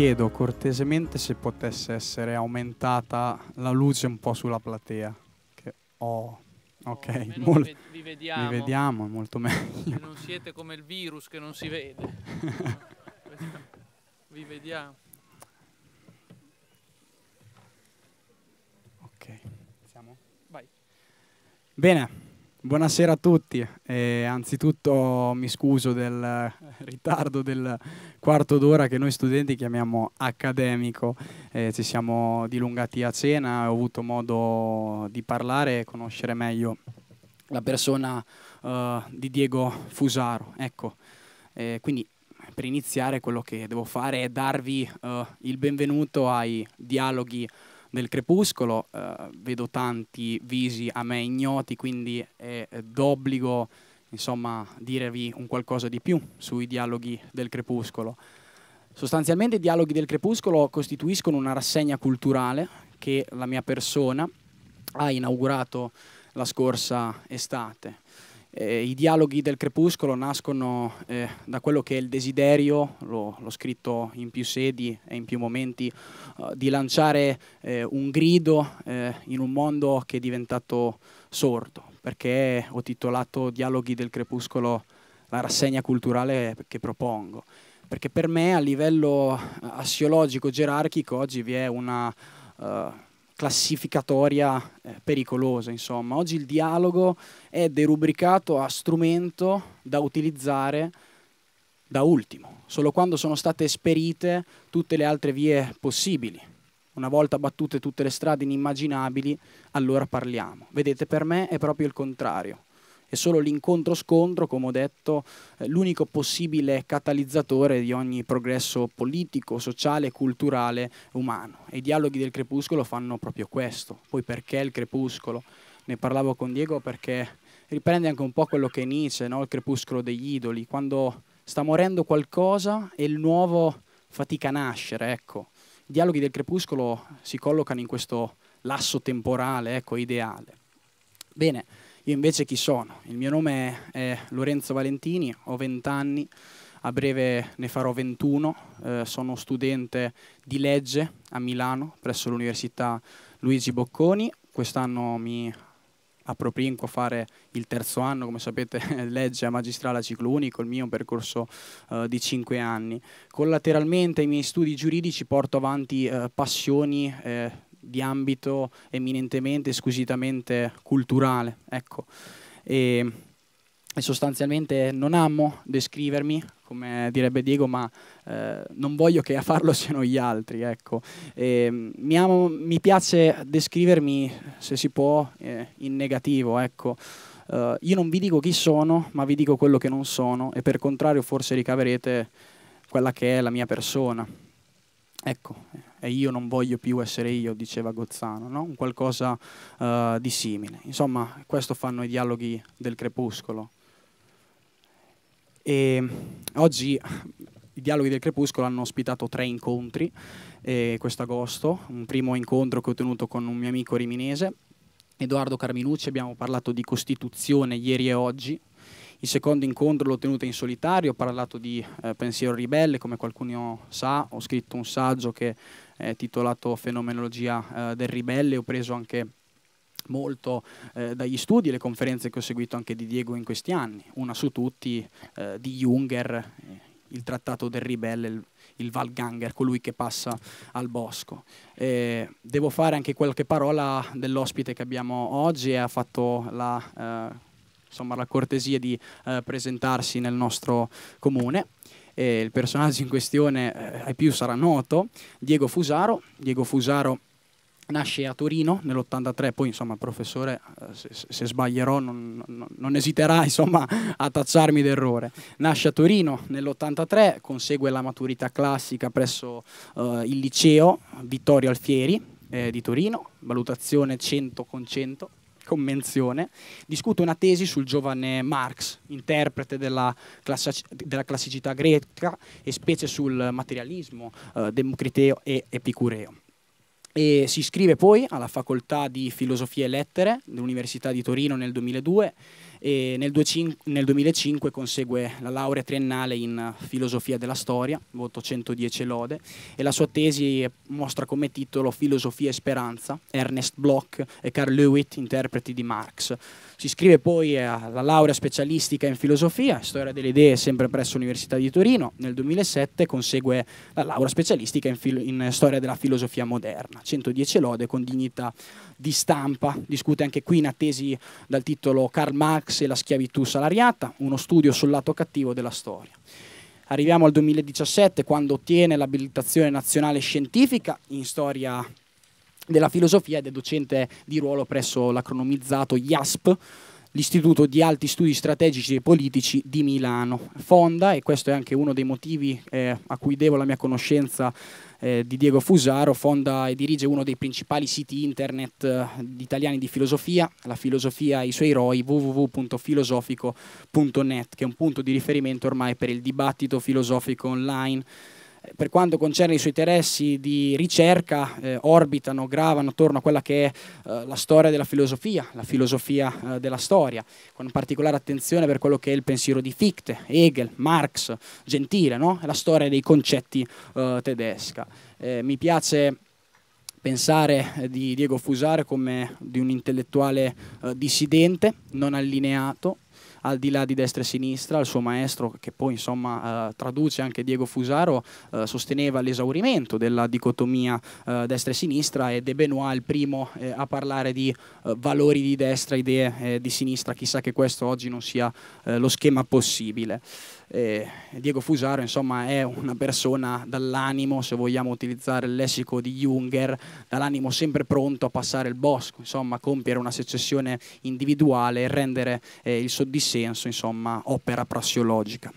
chiedo cortesemente se potesse essere aumentata la luce un po' sulla platea. Che oh, ok, oh, Mol- vi, vi, vediamo. vi vediamo, molto meglio. non siete come il virus che non si vede. vi vediamo. Ok, siamo? Vai. Bene. Buonasera a tutti, eh, anzitutto mi scuso del ritardo del quarto d'ora che noi studenti chiamiamo accademico, eh, ci siamo dilungati a cena, ho avuto modo di parlare e conoscere meglio la persona eh, di Diego Fusaro. Ecco, quindi per iniziare quello che devo fare è darvi eh, il benvenuto ai dialoghi del crepuscolo, eh, vedo tanti visi a me ignoti, quindi è d'obbligo insomma, dirvi un qualcosa di più sui dialoghi del crepuscolo. Sostanzialmente i dialoghi del crepuscolo costituiscono una rassegna culturale che la mia persona ha inaugurato la scorsa estate eh, I dialoghi del crepuscolo nascono eh, da quello che è il desiderio, l'ho, scritto in più sedi e in più momenti, uh, di lanciare eh, un grido eh, in un mondo che è diventato sordo, perché ho titolato Dialoghi del crepuscolo la rassegna culturale che propongo. Perché per me a livello eh, assiologico-gerarchico oggi vi è una... Uh, classificatoria eh, pericolosa. Insomma. Oggi il dialogo è derubricato a strumento da utilizzare da ultimo, solo quando sono state esperite tutte le altre vie possibili. Una volta battute tutte le strade inimmaginabili, allora parliamo. Vedete, per me è proprio il contrario è solo l'incontro-scontro, come ho detto, eh, l'unico possibile catalizzatore di ogni progresso politico, sociale, culturale, umano. E i dialoghi del crepuscolo fanno proprio questo. Poi perché il crepuscolo? Ne parlavo con Diego perché riprende anche un po' quello che è Nietzsche, no? il crepuscolo degli idoli, quando sta morendo qualcosa e il nuovo fatica a nascere, ecco. I dialoghi del crepuscolo si collocano in questo lasso temporale, ecco, ideale. Bene, io invece chi sono? Il mio nome è, Lorenzo Valentini, ho 20 anni, a breve ne farò 21, eh, sono studente di legge a Milano presso l'Università Luigi Bocconi, quest'anno mi approprinco a fare il terzo anno, come sapete, legge a magistrale a ciclo unico, il mio percorso eh, di 5 anni. Collateralmente ai miei studi giuridici porto avanti eh, passioni eh, di ambito eminentemente, squisitamente culturale. Ecco. E, e sostanzialmente non amo descrivermi, come direbbe Diego, ma eh, non voglio che a farlo siano gli altri. Ecco. E, mi, amo, mi, piace descrivermi, se si può, eh, in negativo. Ecco. Uh, io non vi dico chi sono, ma vi dico quello che non sono e per contrario forse ricaverete quella che è la mia persona. Ecco, e io non voglio più essere io, diceva Gozzano, no? un qualcosa uh, di simile. Insomma, questo fanno i dialoghi del crepuscolo. E oggi i dialoghi del crepuscolo hanno ospitato tre incontri eh, quest'agosto, un primo incontro che ho tenuto con un mio amico riminese, Edoardo Carminucci, abbiamo parlato di Costituzione ieri e oggi, il secondo incontro l'ho tenuto in solitario, ho parlato di eh, pensiero ribelle, come qualcuno sa, ho scritto un saggio che eh, titolato Fenomenologia eh, del ribelle, ho preso anche molto eh, dagli studi e le conferenze che ho seguito anche di Diego in questi anni, una su tutti eh, di Junger, eh, il trattato del ribelle, il, il Valganger, colui che passa al bosco. Eh, devo fare anche qualche parola dell'ospite che abbiamo oggi e ha fatto la, eh, insomma, la cortesia di eh, presentarsi nel nostro comune eh, il personaggio in questione eh, ai più sarà noto, Diego Fusaro. Diego Fusaro nasce a Torino nell'83, poi insomma il professore eh, se, se sbaglierò non, non, non, esiterà insomma a tacciarmi d'errore. Nasce a Torino nell'83, consegue la maturità classica presso eh, il liceo Vittorio Alfieri eh, di Torino, valutazione 100 con 100, con discute una tesi sul giovane Marx, interprete della, classi- della classicità greca e specie sul materialismo eh, democriteo e epicureo. E si iscrive poi alla facoltà di filosofia e lettere dell'Università di Torino nel 2002 e nel, 25, nel 2005 consegue la laurea triennale in filosofia della storia, voto 110 lode, e la sua tesi mostra come titolo Filosofia e Speranza, Ernest Bloch e Carl Lewitt, interpreti di Marx. Si iscrive poi alla laurea specialistica in filosofia, storia delle idee sempre presso l'Università di Torino. Nel 2007 consegue la laurea specialistica in, in storia della filosofia moderna. 110 lode con dignità di stampa. Discute anche qui in attesi dal titolo Karl Marx e la schiavitù salariata, uno studio sul lato cattivo della storia. Arriviamo al 2017 quando ottiene l'abilitazione nazionale scientifica in storia della filosofia ed è docente di ruolo presso l'acronomizzato IASP, l'Istituto di Alti Studi Strategici e Politici di Milano. Fonda, e questo è anche uno dei motivi eh, a cui devo la mia conoscenza eh, di Diego Fusaro, fonda e dirige uno dei principali siti internet eh, italiani di filosofia, la filosofia e i suoi eroi, www.filosofico.net, che è un punto di riferimento ormai per il dibattito filosofico online per quanto concerne i suoi interessi di ricerca, eh, orbitano, gravano attorno a quella che è eh, la storia della filosofia, la filosofia eh, della storia, con particolare attenzione per quello che è il pensiero di Fichte, Hegel, Marx, Gentile, no? la storia dei concetti eh, tedesca. Eh, mi piace pensare eh, di Diego Fusare come di un intellettuale dissidente, non allineato, al di là di destra e sinistra, il suo maestro che poi insomma eh, traduce anche Diego Fusaro eh, sosteneva l'esaurimento della dicotomia eh, destra e sinistra e De Benoit il primo eh, a parlare di eh, valori di destra, idee eh, di sinistra, chissà che questo oggi non sia lo schema possibile. Eh, Diego Fusaro insomma, è una persona dall'animo, se vogliamo utilizzare il lessico di Junger, dall'animo sempre pronto a passare il bosco, insomma, a compiere una secessione individuale e rendere eh, il soddissenso insomma, opera prassiologica.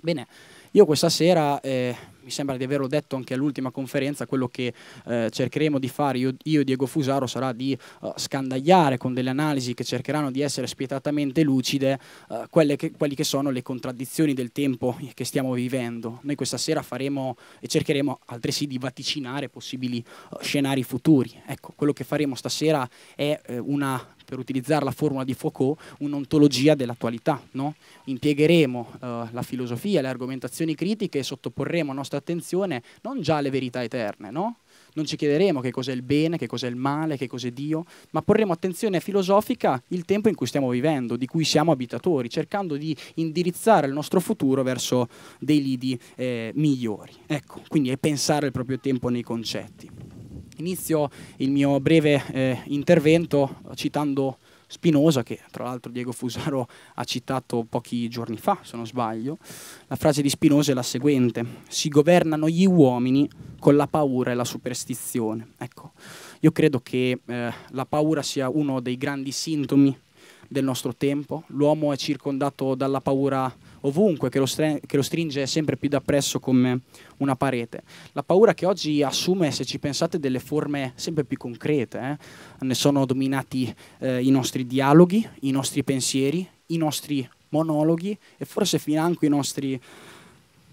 Bene, io questa sera... Eh, mi sembra di averlo detto anche all'ultima conferenza, quello che eh, cercheremo di fare io, io, Diego Fusaro sarà di uh, scandagliare con delle analisi che cercheranno di essere spietatamente lucide uh, quelle che, quelli che sono le contraddizioni del tempo che stiamo vivendo. Noi questa sera faremo e cercheremo altresì di vaticinare possibili uh, scenari futuri. Ecco, quello che faremo stasera è una per utilizzare la formula di Foucault, un'ontologia dell'attualità. No? Impiegheremo eh, la filosofia, le argomentazioni critiche e sottoporremo a nostra attenzione non già le verità eterne, no? non ci chiederemo che cos'è il bene, che cos'è il male, che cos'è Dio, ma porremo attenzione filosofica il tempo in cui stiamo vivendo, di cui siamo abitatori, cercando di indirizzare il nostro futuro verso dei lidi eh, migliori. Ecco, quindi è pensare il proprio tempo nei concetti. Inizio il mio breve eh, intervento citando Spinosa, che tra l'altro Diego Fusaro ha citato pochi giorni fa, se non sbaglio. La frase di Spinosa è la seguente: Si governano gli uomini con la paura e la superstizione. Ecco, io credo che eh, la paura sia uno dei grandi sintomi del nostro tempo. L'uomo è circondato dalla paura ovunque, che lo, che lo stringe sempre più da presso come una parete. La paura che oggi assume, se ci pensate, delle forme sempre più concrete. Eh? Ne sono dominati eh, i nostri dialoghi, i nostri pensieri, i nostri monologhi e forse fino anche i nostri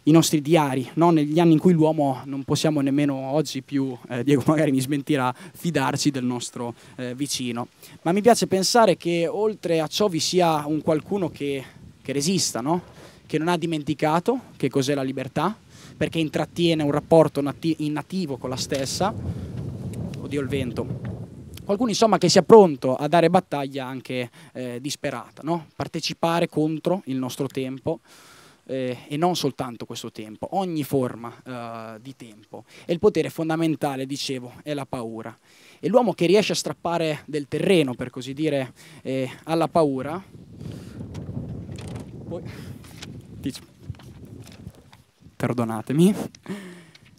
i nostri diari, no? negli anni in cui l'uomo non possiamo nemmeno oggi più, eh, Diego magari mi smentirà, fidarci del nostro eh, vicino. Ma mi piace pensare che oltre a ciò vi sia un qualcuno che, che resista, no? che non ha dimenticato che cos'è la libertà, perché intrattiene un rapporto nati nativo con la stessa. Oddio il vento. Qualcuno insomma che sia pronto a dare battaglia anche eh, disperata, no? partecipare contro il nostro tempo. Eh, e non soltanto questo tempo, ogni forma eh, di tempo. E il potere fondamentale, dicevo, è la paura. E l'uomo che riesce a strappare del terreno, per così dire, eh, alla paura, poi dice, perdonatemi,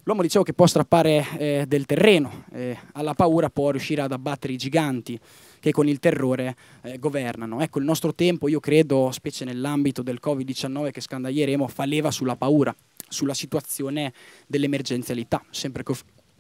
l'uomo dicevo che può strappare eh, del terreno, eh, alla paura può riuscire ad abbattere i giganti che con il terrore eh, governano. Ecco, il nostro tempo, io credo, specie nell'ambito del Covid-19 che scandaglieremo, fa leva sulla paura, sulla situazione dell'emergenzialità, sempre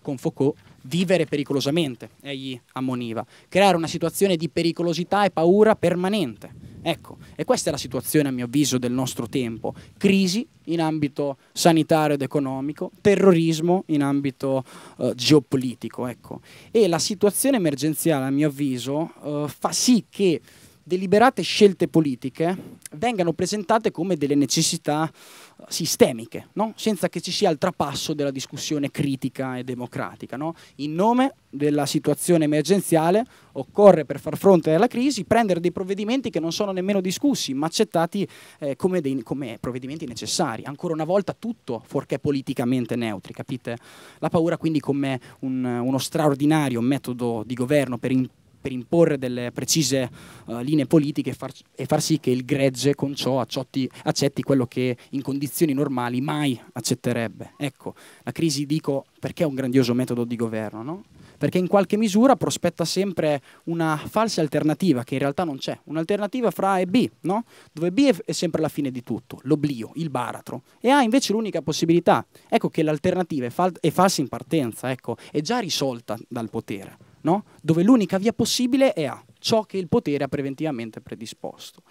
con Foucault, vivere pericolosamente, egli ammoniva, creare una situazione di pericolosità e paura permanente. Ecco, e questa è la situazione a mio avviso del nostro tempo, crisi in ambito sanitario ed economico, terrorismo in ambito eh, geopolitico, ecco. E la situazione emergenziale a mio avviso eh, fa sì che deliberate scelte politiche vengano presentate come delle necessità eh, sistemiche, no? senza che ci sia il trapasso della discussione critica e democratica. No? In nome della situazione emergenziale occorre per far fronte alla crisi prendere dei provvedimenti che non sono nemmeno discussi, ma accettati eh, come, dei, come, provvedimenti necessari. Ancora una volta tutto fuorché politicamente neutri, capite? La paura quindi come un, uno straordinario metodo di governo per imparare per imporre delle precise uh, linee politiche e far, e far, sì che il gregge con ciò acciotti, accetti quello che in condizioni normali mai accetterebbe. Ecco, la crisi, dico, perché è un grandioso metodo di governo, no? Perché in qualche misura prospetta sempre una falsa alternativa che in realtà non c'è, un'alternativa fra A e B, no? Dove B è sempre la fine di tutto, l'oblio, il baratro, e A invece l'unica possibilità. Ecco che l'alternativa è, fal è falsa in partenza, ecco, è già risolta dal potere no? dove l'unica via possibile è A, ciò che il potere ha preventivamente predisposto.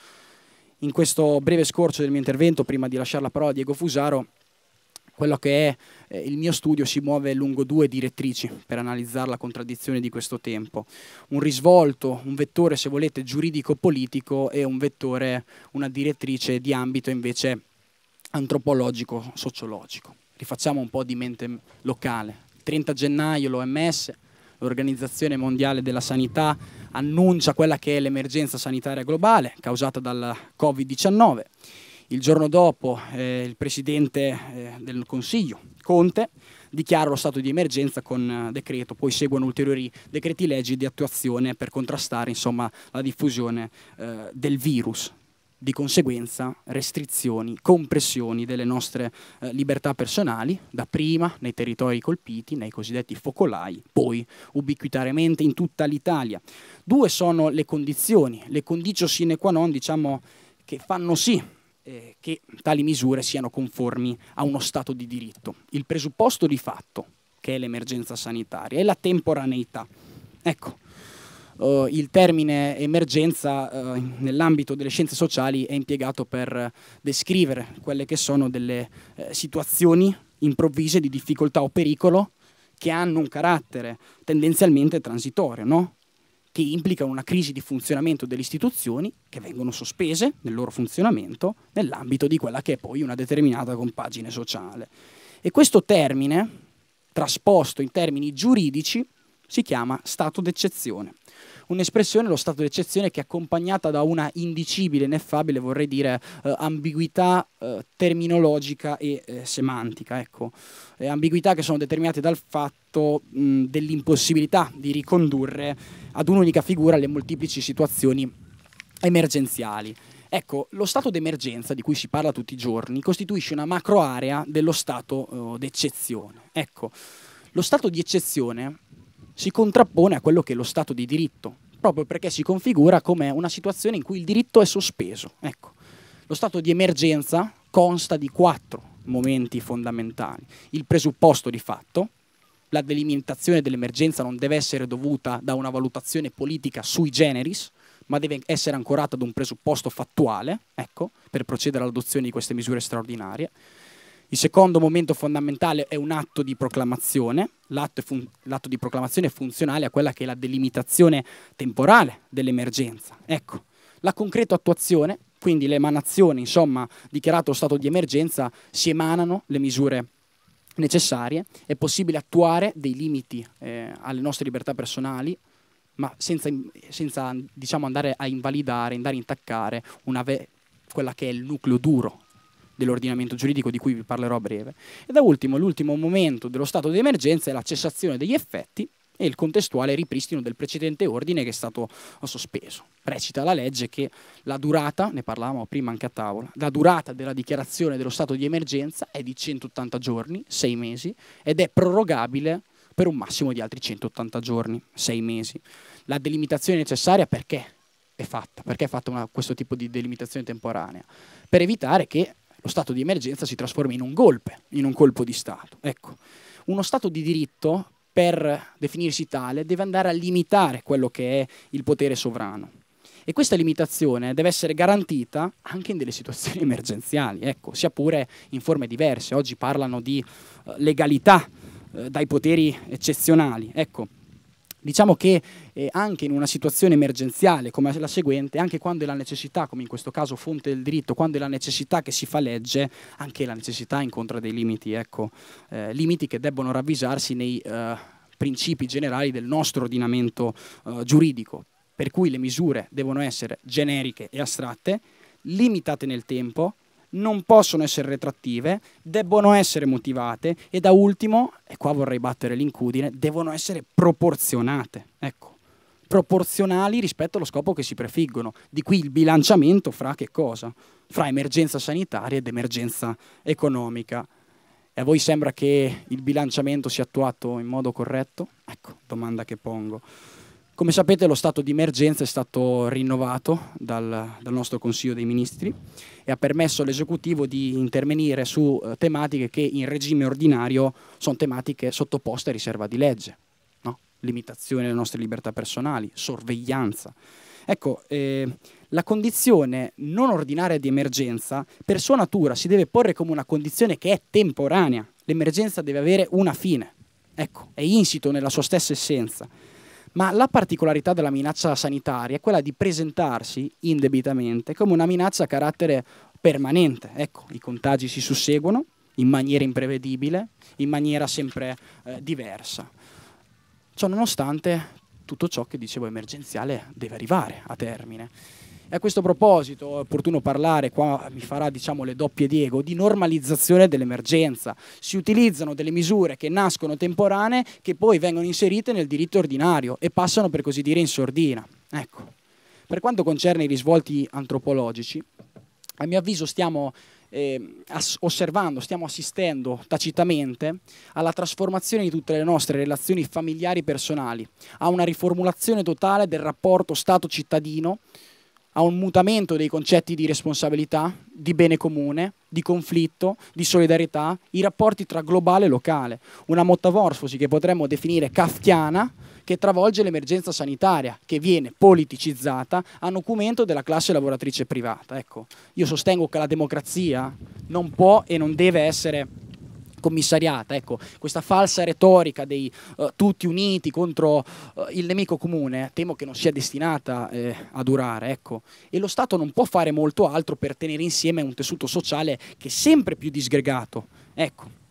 In questo breve scorcio del mio intervento, prima di lasciare la parola a Diego Fusaro, quello che è eh, il mio studio si muove lungo due direttrici per analizzare la contraddizione di questo tempo. Un risvolto, un vettore, se volete, giuridico-politico e un vettore, una direttrice di ambito invece antropologico-sociologico. Rifacciamo un po' di mente locale. 30 gennaio l'OMS l'Organizzazione Mondiale della Sanità annuncia quella che è l'emergenza sanitaria globale causata dal Covid-19. Il giorno dopo eh, il presidente eh, del Consiglio, Conte, dichiara lo stato di emergenza con eh, decreto, poi seguono ulteriori decreti leggi di attuazione per contrastare insomma, la diffusione eh, del virus di conseguenza restrizioni, compressioni delle nostre eh, libertà personali, dapprima nei territori colpiti, nei cosiddetti focolai, poi ubiquitariamente in tutta l'Italia. Due sono le condizioni, le condicio sine qua non, diciamo, che fanno sì eh, che tali misure siano conformi a uno Stato di diritto. Il presupposto di fatto, che è l'emergenza sanitaria, e la temporaneità. Ecco, eh, il termine emergenza eh, nell'ambito delle scienze sociali è impiegato per descrivere quelle che sono delle eh, situazioni improvvise di difficoltà o pericolo che hanno un carattere tendenzialmente transitorio, no? che implicano una crisi di funzionamento delle istituzioni che vengono sospese nel loro funzionamento nell'ambito di quella che è poi una determinata compagine sociale. E questo termine, trasposto in termini giuridici, si chiama stato d'eccezione un'espressione, lo stato d'eccezione, che è accompagnata da una indicibile, ineffabile, vorrei dire, eh, ambiguità eh, terminologica e eh, semantica, ecco. Eh, ambiguità che sono determinate dal fatto mh, dell'impossibilità di ricondurre ad un'unica figura le molteplici situazioni emergenziali. Ecco, lo stato d'emergenza di cui si parla tutti i giorni costituisce una macroarea dello stato eh, d'eccezione. Ecco, lo stato di eccezione si contrappone a quello che è lo Stato di diritto, proprio perché si configura come una situazione in cui il diritto è sospeso. Ecco. Lo stato di emergenza consta di quattro momenti fondamentali. Il presupposto di fatto, la delimitazione dell'emergenza non deve essere dovuta da una valutazione politica sui generis, ma deve essere ancorata ad un presupposto fattuale, ecco, per procedere all'adozione di queste misure straordinarie. Il secondo momento fondamentale è un atto di proclamazione. L'atto, fun- l'atto di proclamazione è funzionale a quella che è la delimitazione temporale dell'emergenza. Ecco, la concreta attuazione, quindi l'emanazione, insomma, dichiarato lo stato di emergenza, si emanano le misure necessarie, è possibile attuare dei limiti eh, alle nostre libertà personali, ma senza, senza diciamo, andare a invalidare, andare a intaccare ve- quella che è il nucleo duro dell'ordinamento giuridico di cui vi parlerò a breve. E da ultimo, l'ultimo momento dello stato di emergenza è la cessazione degli effetti e il contestuale ripristino del precedente ordine che è stato sospeso. Recita la legge che la durata, ne parlavamo prima anche a tavola, la durata della dichiarazione dello stato di emergenza è di 180 giorni, 6 mesi, ed è prorogabile per un massimo di altri 180 giorni, 6 mesi. La delimitazione necessaria perché è fatta? Perché è fatta una, questo tipo di delimitazione temporanea? Per evitare che lo stato di emergenza si trasforma in un golpe, in un colpo di Stato. Ecco, uno Stato di diritto, per definirsi tale, deve andare a limitare quello che è il potere sovrano. E questa limitazione deve essere garantita anche in delle situazioni emergenziali, ecco, sia pure in forme diverse. Oggi parlano di eh, legalità eh, dai poteri eccezionali. Ecco, Diciamo che eh, anche in una situazione emergenziale come la seguente, anche quando è la necessità, come in questo caso fonte del diritto, quando è la necessità che si fa legge, anche la necessità incontra dei limiti, ecco, eh, limiti che debbono ravvisarsi nei eh, principi generali del nostro ordinamento eh, giuridico, per cui le misure devono essere generiche e astratte, limitate nel tempo, non possono essere retrattive, debbono essere motivate e da ultimo, e qua vorrei battere l'incudine, devono essere proporzionate, ecco, proporzionali rispetto allo scopo che si prefiggono. Di qui il bilanciamento fra che cosa? Fra emergenza sanitaria ed emergenza economica. E a voi sembra che il bilanciamento sia attuato in modo corretto? Ecco, domanda che pongo. Come sapete lo stato di emergenza è stato rinnovato dal, dal nostro Consiglio dei Ministri e ha permesso all'esecutivo di intervenire su eh, tematiche che in regime ordinario sono tematiche sottoposte a riserva di legge, no? limitazione delle nostre libertà personali, sorveglianza. Ecco, eh, la condizione non ordinaria di emergenza per sua natura si deve porre come una condizione che è temporanea, l'emergenza deve avere una fine, ecco, è insito nella sua stessa essenza ma la particolarità della minaccia sanitaria è quella di presentarsi indebitamente come una minaccia a carattere permanente. Ecco, i contagi si susseguono in maniera imprevedibile, in maniera sempre eh, diversa. Ciò nonostante tutto ciò che dicevo emergenziale deve arrivare a termine. E a questo proposito è opportuno parlare, qua mi farà diciamo, le doppie Diego, di normalizzazione dell'emergenza. Si utilizzano delle misure che nascono temporanee che poi vengono inserite nel diritto ordinario e passano per così dire in sordina. Ecco. Per quanto concerne i risvolti antropologici, a mio avviso stiamo eh, osservando, stiamo assistendo tacitamente alla trasformazione di tutte le nostre relazioni familiari personali, a una riformulazione totale del rapporto Stato-cittadino a un mutamento dei concetti di responsabilità, di bene comune, di conflitto, di solidarietà, i rapporti tra globale e locale, una metamorfosi che potremmo definire kafkiana che travolge l'emergenza sanitaria, che viene politicizzata a nocumento della classe lavoratrice privata. Ecco, io sostengo che la democrazia non può e non deve essere commissariata. Ecco, questa falsa retorica dei uh, tutti uniti contro uh, il nemico comune temo che non sia destinata eh, a durare. Ecco. E lo Stato non può fare molto altro per tenere insieme un tessuto sociale che è sempre più disgregato. Ecco.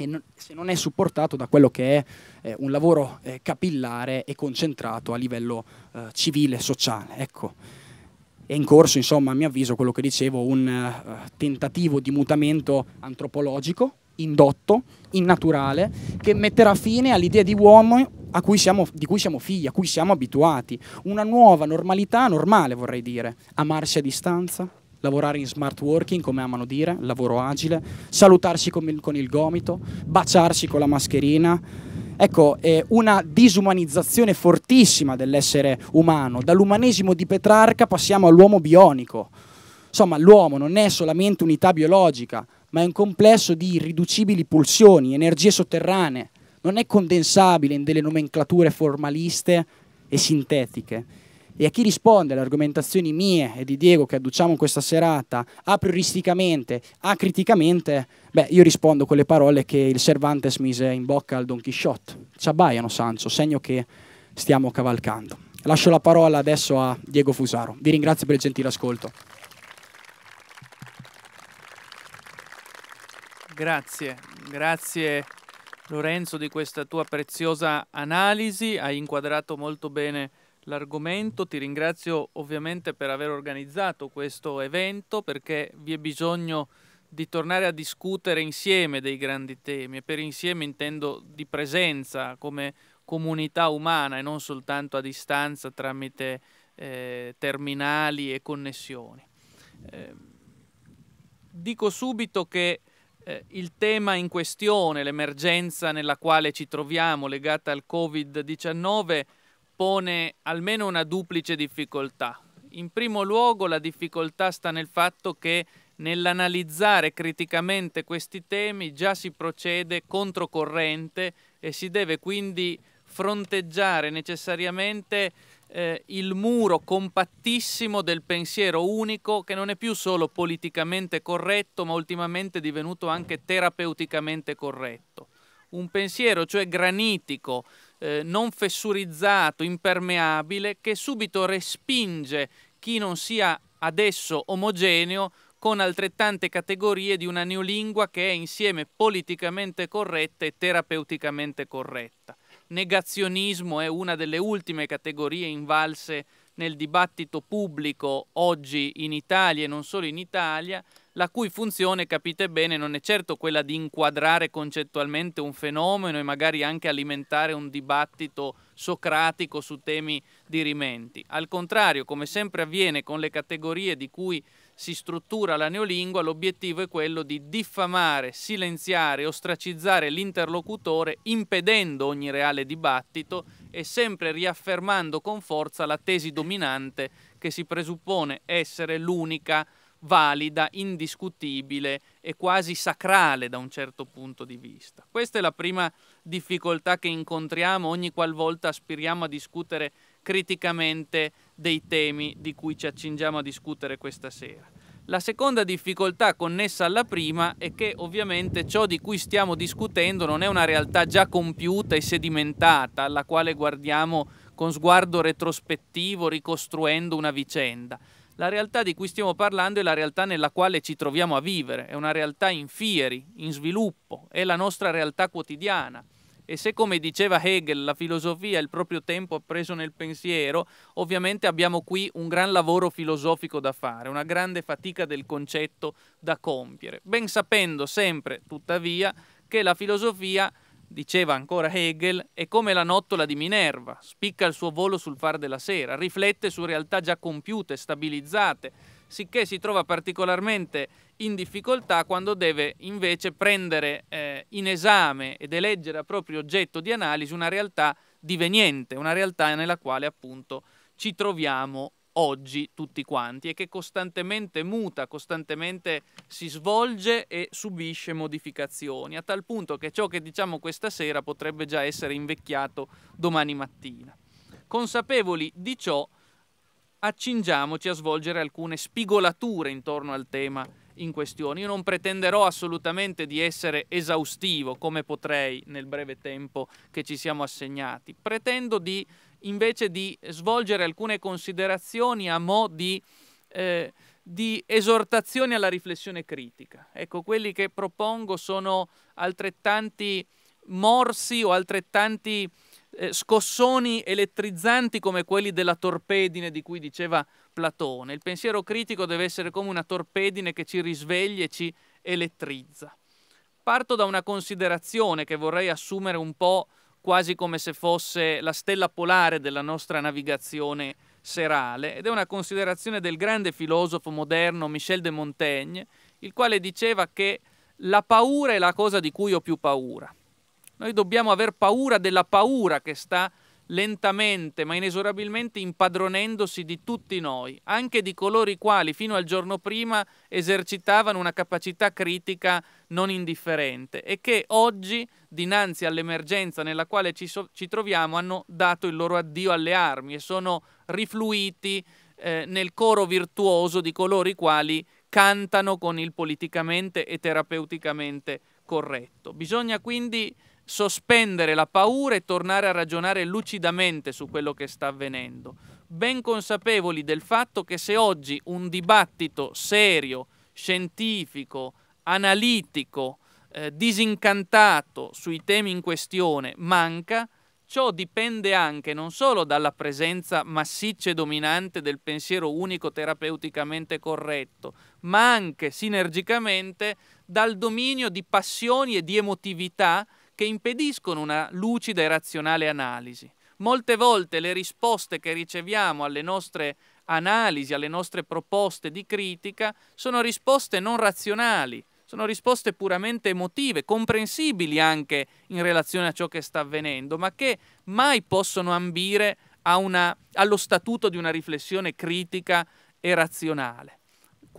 Non, se non è supportato da quello che è eh, un lavoro eh, capillare e concentrato a livello eh, civile e sociale. Ecco è in corso, insomma, a mio avviso, quello che dicevo, un uh, tentativo di mutamento antropologico indotto, innaturale, che metterà fine all'idea di uomo cui siamo, di cui siamo figli, a cui siamo abituati. Una nuova normalità, normale vorrei dire, amarsi a distanza, lavorare in smart working, come amano dire, lavoro agile, salutarsi con il, con il gomito, baciarsi con la mascherina. Ecco, è una disumanizzazione fortissima dell'essere umano. Dall'umanesimo di Petrarca passiamo all'uomo bionico. Insomma, l'uomo non è solamente unità biologica, ma è un complesso di irriducibili pulsioni, energie sotterranee, non è condensabile in delle nomenclature formaliste e sintetiche. E a chi risponde alle argomentazioni mie e di Diego che adduciamo in questa serata, aprioristicamente, acriticamente, beh, io rispondo con le parole che il Cervantes mise in bocca al Don Quixote. Ci abbaiano, Sancho, segno che stiamo cavalcando. Lascio la parola adesso a Diego Fusaro. Vi ringrazio per il gentile ascolto. Grazie, grazie Lorenzo di questa tua preziosa analisi, hai inquadrato molto bene l'argomento, ti ringrazio ovviamente per aver organizzato questo evento perché vi è bisogno di tornare a discutere insieme dei grandi temi e per insieme intendo di presenza come comunità umana e non soltanto a distanza tramite eh, terminali e connessioni. Eh, dico subito che eh, il tema in questione, l'emergenza nella quale ci troviamo legata al Covid-19, pone almeno una duplice difficoltà. In primo luogo la difficoltà sta nel fatto che nell'analizzare criticamente questi temi già si procede controcorrente e si deve quindi fronteggiare necessariamente eh, il muro compattissimo del pensiero unico che non è più solo politicamente corretto, ma ultimamente è divenuto anche terapeuticamente corretto. Un pensiero cioè granitico, eh, non fessurizzato, impermeabile, che subito respinge chi non sia adesso omogeneo con altrettante categorie di una neolingua che è insieme politicamente corretta e terapeuticamente corretta negazionismo è una delle ultime categorie invalse nel dibattito pubblico oggi in Italia e non solo in Italia, la cui funzione, capite bene, non è certo quella di inquadrare concettualmente un fenomeno e magari anche alimentare un dibattito socratico su temi dirimenti. Al contrario, come sempre avviene con le categorie di cui si struttura la neolingua, l'obiettivo è quello di diffamare, silenziare, ostracizzare l'interlocutore, impedendo ogni reale dibattito e sempre riaffermando con forza la tesi dominante che si presuppone essere l'unica valida, indiscutibile e quasi sacrale da un certo punto di vista. Questa è la prima difficoltà che incontriamo ogni qualvolta aspiriamo a discutere criticamente dei temi di cui ci accingiamo a discutere questa sera. La seconda difficoltà connessa alla prima è che ovviamente ciò di cui stiamo discutendo non è una realtà già compiuta e sedimentata alla quale guardiamo con sguardo retrospettivo ricostruendo una vicenda. La realtà di cui stiamo parlando è la realtà nella quale ci troviamo a vivere, è una realtà in fieri, in sviluppo, è la nostra realtà quotidiana e se come diceva Hegel la filosofia è il proprio tempo appreso nel pensiero, ovviamente abbiamo qui un gran lavoro filosofico da fare, una grande fatica del concetto da compiere, ben sapendo sempre, tuttavia, che la filosofia, diceva ancora Hegel, è come la nottola di Minerva, spicca il suo volo sul far della sera, riflette su realtà già compiute, stabilizzate, sicché si trova particolarmente in difficoltà quando deve invece prendere eh, in esame ed eleggere a proprio oggetto di analisi una realtà diveniente, una realtà nella quale appunto ci troviamo oggi tutti quanti e che costantemente muta, costantemente si svolge e subisce modificazioni, a tal punto che ciò che diciamo questa sera potrebbe già essere invecchiato domani mattina. Consapevoli di ciò, accingiamoci a svolgere alcune spigolature intorno al tema in questione. Io non pretenderò assolutamente di essere esaustivo come potrei nel breve tempo che ci siamo assegnati. Pretendo di, invece di svolgere alcune considerazioni a mo' di, eh, di esortazioni alla riflessione critica. Ecco, quelli che propongo sono altrettanti morsi o altrettanti eh, scossoni elettrizzanti come quelli della torpedine di cui diceva Platone. Il pensiero critico deve essere come una torpedine che ci risveglia e ci elettrizza. Parto da una considerazione che vorrei assumere un po' quasi come se fosse la stella polare della nostra navigazione serale ed è una considerazione del grande filosofo moderno Michel de Montaigne, il quale diceva che la paura è la cosa di cui ho più paura. Noi dobbiamo aver paura della paura che sta lentamente ma inesorabilmente impadronendosi di tutti noi, anche di coloro i quali fino al giorno prima esercitavano una capacità critica non indifferente e che oggi, dinanzi all'emergenza nella quale ci, so- ci troviamo, hanno dato il loro addio alle armi e sono rifluiti eh, nel coro virtuoso di coloro i quali cantano con il politicamente e terapeuticamente corretto. Bisogna quindi sospendere la paura e tornare a ragionare lucidamente su quello che sta avvenendo, ben consapevoli del fatto che se oggi un dibattito serio, scientifico, analitico, eh, disincantato sui temi in questione manca, ciò dipende anche non solo dalla presenza massiccia e dominante del pensiero unico terapeuticamente corretto, ma anche sinergicamente dal dominio di passioni e di emotività che impediscono una lucida e razionale analisi. Molte volte le risposte che riceviamo alle nostre analisi, alle nostre proposte di critica, sono risposte non razionali, sono risposte puramente emotive, comprensibili anche in relazione a ciò che sta avvenendo, ma che mai possono ambire una, allo statuto di una riflessione critica e razionale.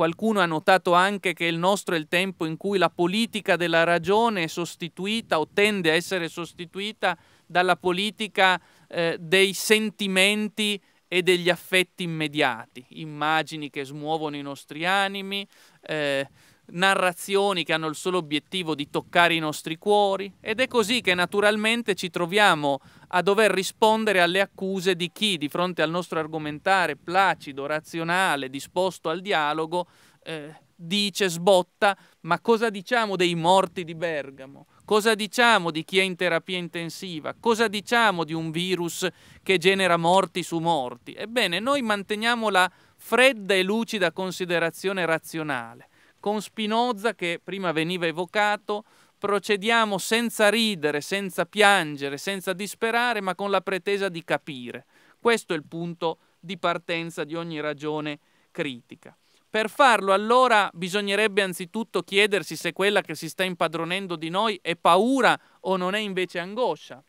Qualcuno ha notato anche che il nostro è il tempo in cui la politica della ragione è sostituita o tende a essere sostituita dalla politica eh, dei sentimenti e degli affetti immediati, immagini che smuovono i nostri animi, eh, narrazioni che hanno il solo obiettivo di toccare i nostri cuori ed è così che naturalmente ci troviamo a dover rispondere alle accuse di chi di fronte al nostro argomentare placido, razionale, disposto al dialogo, eh, dice, sbotta, ma cosa diciamo dei morti di Bergamo? Cosa diciamo di chi è in terapia intensiva? Cosa diciamo di un virus che genera morti su morti? Ebbene, noi manteniamo la fredda e lucida considerazione razionale con Spinoza che prima veniva evocato, procediamo senza ridere, senza piangere, senza disperare, ma con la pretesa di capire. Questo è il punto di partenza di ogni ragione critica. Per farlo allora bisognerebbe anzitutto chiedersi se quella che si sta impadronendo di noi è paura o non è invece angoscia.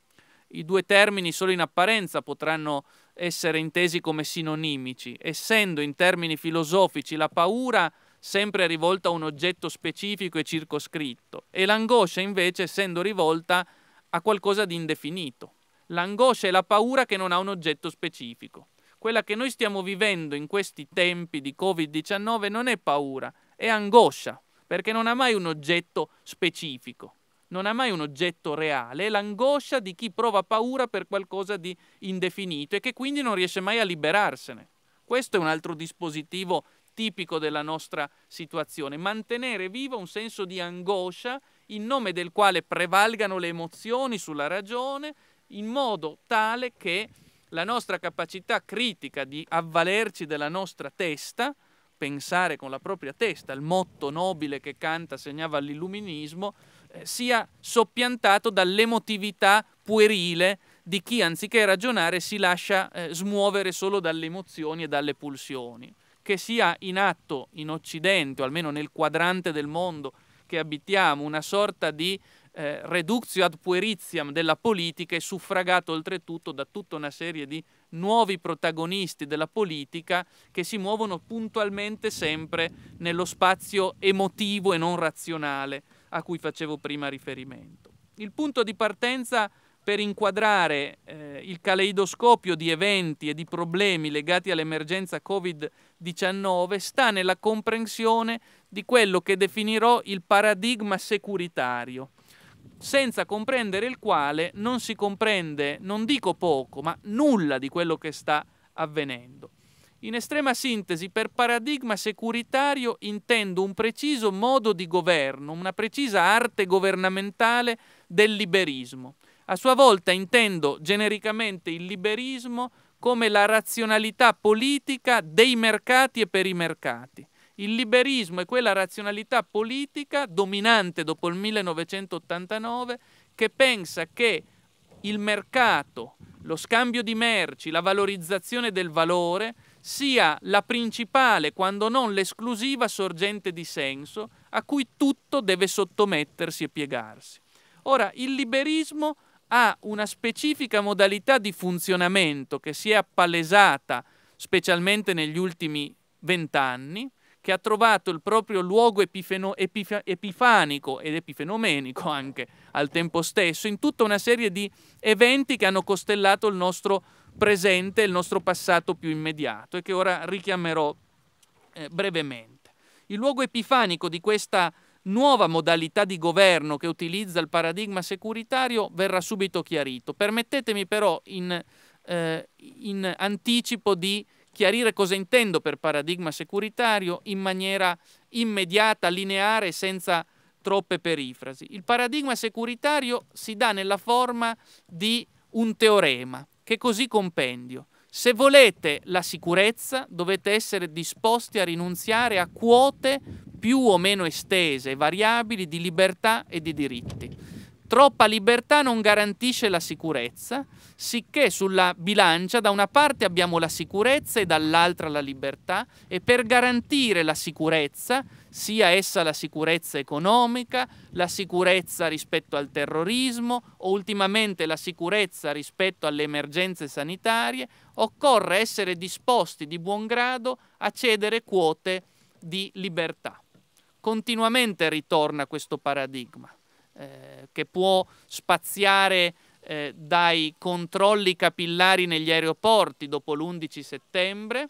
I due termini solo in apparenza potranno essere intesi come sinonimici, essendo in termini filosofici la paura sempre rivolta a un oggetto specifico e circoscritto, e l'angoscia invece essendo rivolta a qualcosa di indefinito. L'angoscia è la paura che non ha un oggetto specifico. Quella che noi stiamo vivendo in questi tempi di Covid-19 non è paura, è angoscia, perché non ha mai un oggetto specifico, non ha mai un oggetto reale, è l'angoscia di chi prova paura per qualcosa di indefinito e che quindi non riesce mai a liberarsene. Questo è un altro dispositivo tipico della nostra situazione, mantenere vivo un senso di angoscia in nome del quale prevalgano le emozioni sulla ragione, in modo tale che la nostra capacità critica di avvalerci della nostra testa, pensare con la propria testa, il motto nobile che Kant segnava all'illuminismo, eh, sia soppiantato dall'emotività puerile di chi anziché ragionare si lascia eh, smuovere solo dalle emozioni e dalle pulsioni che sia in atto in Occidente, o almeno nel quadrante del mondo che abitiamo, una sorta di eh, reductio ad pueritiam della politica e suffragato oltretutto da tutta una serie di nuovi protagonisti della politica che si muovono puntualmente sempre nello spazio emotivo e non razionale a cui facevo prima riferimento. Il punto di partenza è per inquadrare eh, il caleidoscopio di eventi e di problemi legati all'emergenza Covid-19 sta nella comprensione di quello che definirò il paradigma securitario, senza comprendere il quale non si comprende, non dico poco, ma nulla di quello che sta avvenendo. In estrema sintesi, per paradigma securitario intendo un preciso modo di governo, una precisa arte governamentale del liberismo a sua volta intendo genericamente il liberismo come la razionalità politica dei mercati e per i mercati. Il liberismo è quella razionalità politica dominante dopo il 1989 che pensa che il mercato, lo scambio di merci, la valorizzazione del valore sia la principale, quando non l'esclusiva sorgente di senso a cui tutto deve sottomettersi e piegarsi. Ora, il liberismo ha una specifica modalità di funzionamento che si è appalesata specialmente negli ultimi vent'anni, che ha trovato il proprio luogo epifeno, epif epifanico ed epifenomenico anche al tempo stesso, in tutta una serie di eventi che hanno costellato il nostro presente, il nostro passato più immediato e che ora richiamerò eh, brevemente. Il luogo epifanico di questa nuova modalità di governo che utilizza il paradigma securitario verrà subito chiarito. Permettetemi però in, eh, in anticipo di chiarire cosa intendo per paradigma securitario in maniera immediata, lineare e senza troppe perifrasi. Il paradigma securitario si dà nella forma di un teorema che così compendio. Se volete la sicurezza dovete essere disposti a rinunziare a quote più o meno estese, variabili di libertà e di diritti. Troppa libertà non garantisce la sicurezza, sicché sulla bilancia da una parte abbiamo la sicurezza e dall'altra la libertà e per garantire la sicurezza, sia essa la sicurezza economica, la sicurezza rispetto al terrorismo o ultimamente la sicurezza rispetto alle emergenze sanitarie, occorre essere disposti di buon grado a cedere quote di libertà. Continuamente ritorna questo paradigma. Eh, che può spaziare eh, dai controlli capillari negli aeroporti dopo l'11 settembre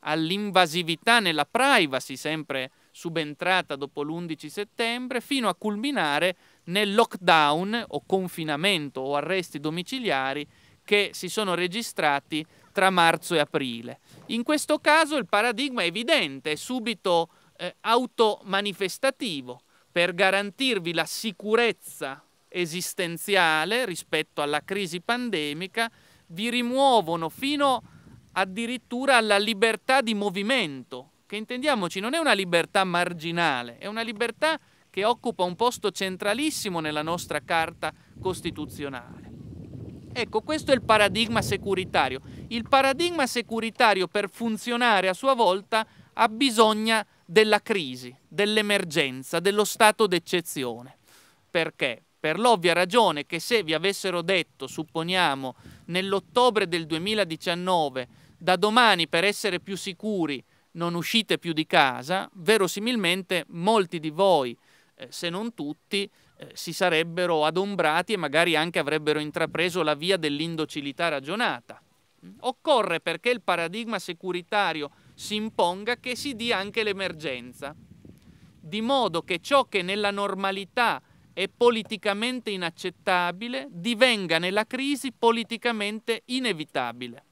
all'invasività nella privacy sempre subentrata dopo l'11 settembre fino a culminare nel lockdown o confinamento o arresti domiciliari che si sono registrati tra marzo e aprile. In questo caso il paradigma è evidente, è subito eh, automanifestativo per garantirvi la sicurezza esistenziale rispetto alla crisi pandemica, vi rimuovono fino addirittura alla libertà di movimento, che intendiamoci non è una libertà marginale, è una libertà che occupa un posto centralissimo nella nostra carta costituzionale. Ecco, questo è il paradigma securitario. Il paradigma securitario per funzionare a sua volta ha bisogno di della crisi, dell'emergenza, dello stato d'eccezione. Perché? Per l'ovvia ragione che se vi avessero detto, supponiamo, nell'ottobre del 2019, da domani per essere più sicuri non uscite più di casa, verosimilmente molti di voi, eh, se non tutti, eh, si sarebbero adombrati e magari anche avrebbero intrapreso la via dell'indocilità ragionata. Occorre perché il paradigma securitario si imponga che si dia anche l'emergenza, di modo che ciò che nella normalità è politicamente inaccettabile divenga nella crisi politicamente inevitabile.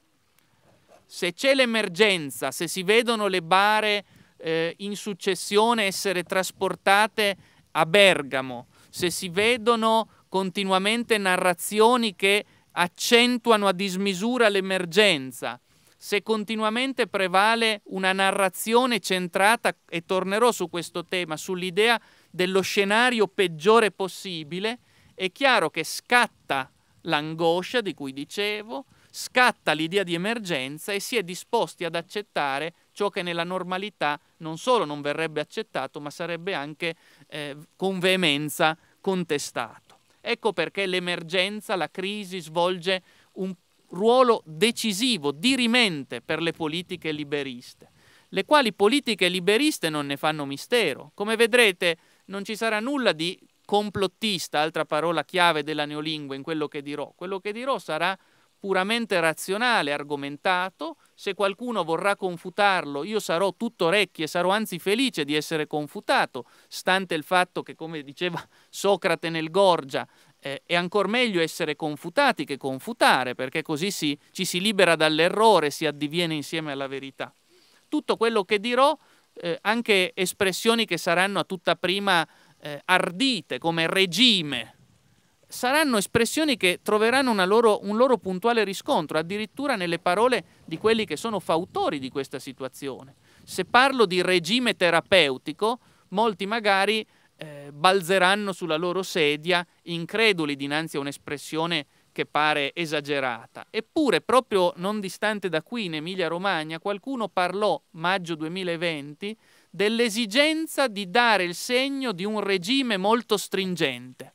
Se c'è l'emergenza, se si vedono le bare eh, in successione essere trasportate a Bergamo, se si vedono continuamente narrazioni che accentuano a dismisura l'emergenza, se continuamente prevale una narrazione centrata, e tornerò su questo tema, sull'idea dello scenario peggiore possibile, è chiaro che scatta l'angoscia di cui dicevo, scatta l'idea di emergenza e si è disposti ad accettare ciò che nella normalità non solo non verrebbe accettato, ma sarebbe anche eh, con veemenza contestato. Ecco perché l'emergenza, la crisi svolge un ruolo decisivo, dirimente per le politiche liberiste, le quali politiche liberiste non ne fanno mistero. Come vedrete non ci sarà nulla di complottista, altra parola chiave della neolingua, in quello che dirò. Quello che dirò sarà puramente razionale, argomentato. Se qualcuno vorrà confutarlo, io sarò tutto orecchie, sarò anzi felice di essere confutato, stante il fatto che, come diceva Socrate nel Gorgia, eh, è ancora meglio essere confutati che confutare, perché così si, ci si libera dall'errore, si addiviene insieme alla verità. Tutto quello che dirò, eh, anche espressioni che saranno a tutta prima eh, ardite, come regime, saranno espressioni che troveranno loro, un loro puntuale riscontro, addirittura nelle parole di quelli che sono fautori di questa situazione. Se parlo di regime terapeutico, molti magari eh, balzeranno sulla loro sedia increduli dinanzi a un'espressione che pare esagerata. Eppure, proprio non distante da qui, in Emilia-Romagna, qualcuno parlò, maggio 2020, dell'esigenza di dare il segno di un regime molto stringente.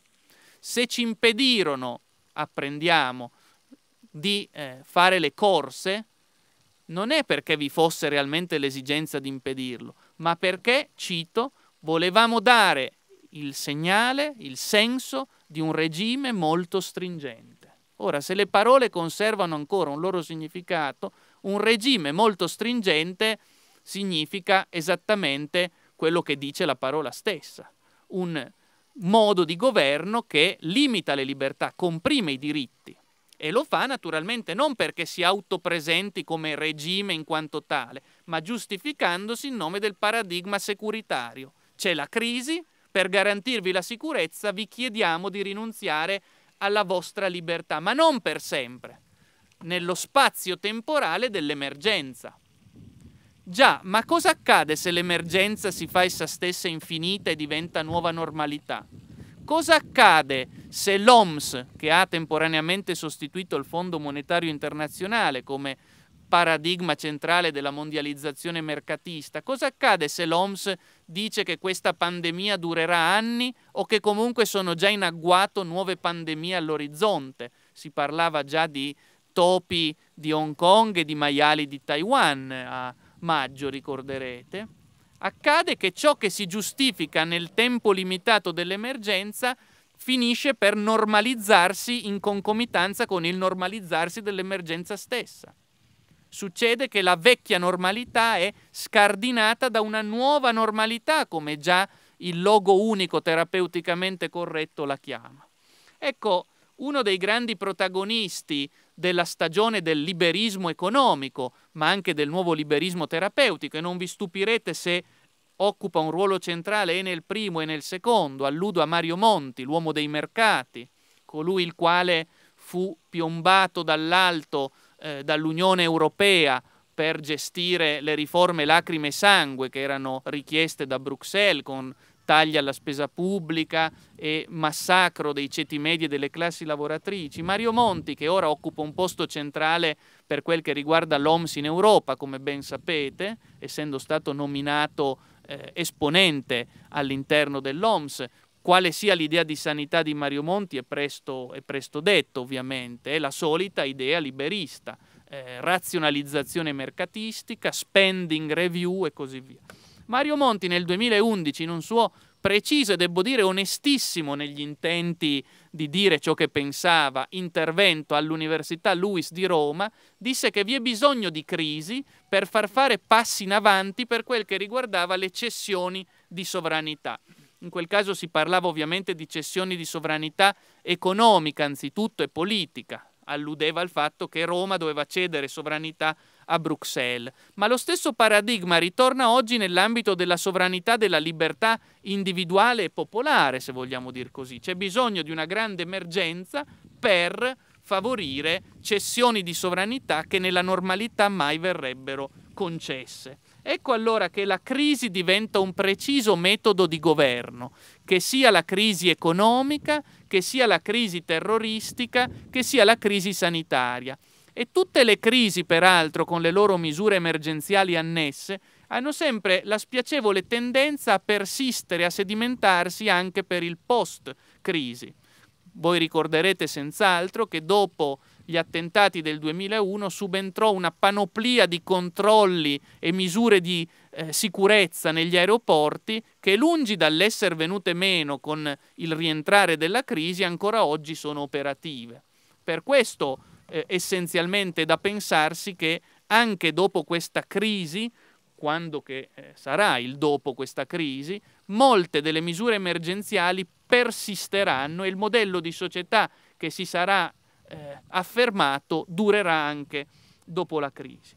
Se ci impedirono, apprendiamo, di eh, fare le corse, non è perché vi fosse realmente l'esigenza di impedirlo, ma perché, cito, volevamo dare il segnale, il senso di un regime molto stringente. Ora, se le parole conservano ancora un loro significato, un regime molto stringente significa esattamente quello che dice la parola stessa, un modo di governo che limita le libertà, comprime i diritti e lo fa naturalmente non perché si autopresenti come regime in quanto tale, ma giustificandosi in nome del paradigma securitario. C'è la crisi, per garantirvi la sicurezza vi chiediamo di rinunziare alla vostra libertà, ma non per sempre, nello spazio temporale dell'emergenza. Già, ma cosa accade se l'emergenza si fa essa stessa infinita e diventa nuova normalità? Cosa accade se l'OMS, che ha temporaneamente sostituito il Fondo Monetario Internazionale come paradigma centrale della mondializzazione mercatista, cosa accade se l'OMS dice che questa pandemia durerà anni o che comunque sono già in agguato nuove pandemie all'orizzonte. Si parlava già di topi di Hong Kong e di maiali di Taiwan eh, a maggio, ricorderete. Accade che ciò che si giustifica nel tempo limitato dell'emergenza finisce per normalizzarsi in concomitanza con il normalizzarsi dell'emergenza stessa succede che la vecchia normalità è scardinata da una nuova normalità, come già il logo unico terapeuticamente corretto la chiama. Ecco, uno dei grandi protagonisti della stagione del liberismo economico, ma anche del nuovo liberismo terapeutico, e non vi stupirete se occupa un ruolo centrale e nel primo e nel secondo, alludo a Mario Monti, l'uomo dei mercati, colui il quale fu piombato dall'alto eh, dall'Unione Europea per gestire le riforme lacrime e sangue che erano richieste da Bruxelles con tagli alla spesa pubblica e massacro dei ceti medi e delle classi lavoratrici. Mario Monti, che ora occupa un posto centrale per quel che riguarda l'OMS in Europa, come ben sapete, essendo stato nominato eh, esponente all'interno dell'OMS, quale sia l'idea di sanità di Mario Monti è presto, è presto detto, ovviamente, è la solita idea liberista, eh, razionalizzazione mercatistica, spending review e così via. Mario Monti nel 2011, in un suo preciso e devo dire onestissimo negli intenti di dire ciò che pensava, intervento all'Università Luis di Roma, disse che vi è bisogno di crisi per far fare passi in avanti per quel che riguardava le cessioni di sovranità in quel caso si parlava ovviamente di cessioni di sovranità economica anzitutto e politica, alludeva al fatto che Roma doveva cedere sovranità a Bruxelles. Ma lo stesso paradigma ritorna oggi nell'ambito della sovranità della libertà individuale e popolare, se vogliamo dir così. C'è bisogno di una grande emergenza per favorire cessioni di sovranità che nella normalità mai verrebbero concesse. Ecco allora che la crisi diventa un preciso metodo di governo, che sia la crisi economica, che sia la crisi terroristica, che sia la crisi sanitaria. E tutte le crisi, peraltro, con le loro misure emergenziali annesse, hanno sempre la spiacevole tendenza a persistere, a sedimentarsi anche per il post-crisi. Voi ricorderete senz'altro che dopo gli attentati del 2001 subentrò una panoplia di controlli e misure di eh, sicurezza negli aeroporti che lungi dall'essere venute meno con il rientrare della crisi ancora oggi sono operative. Per questo eh, essenzialmente è da pensarsi che anche dopo questa crisi, quando che eh, sarà il dopo questa crisi, molte delle misure emergenziali persisteranno e il modello di società che si sarà eh, affermato durerà anche dopo la crisi.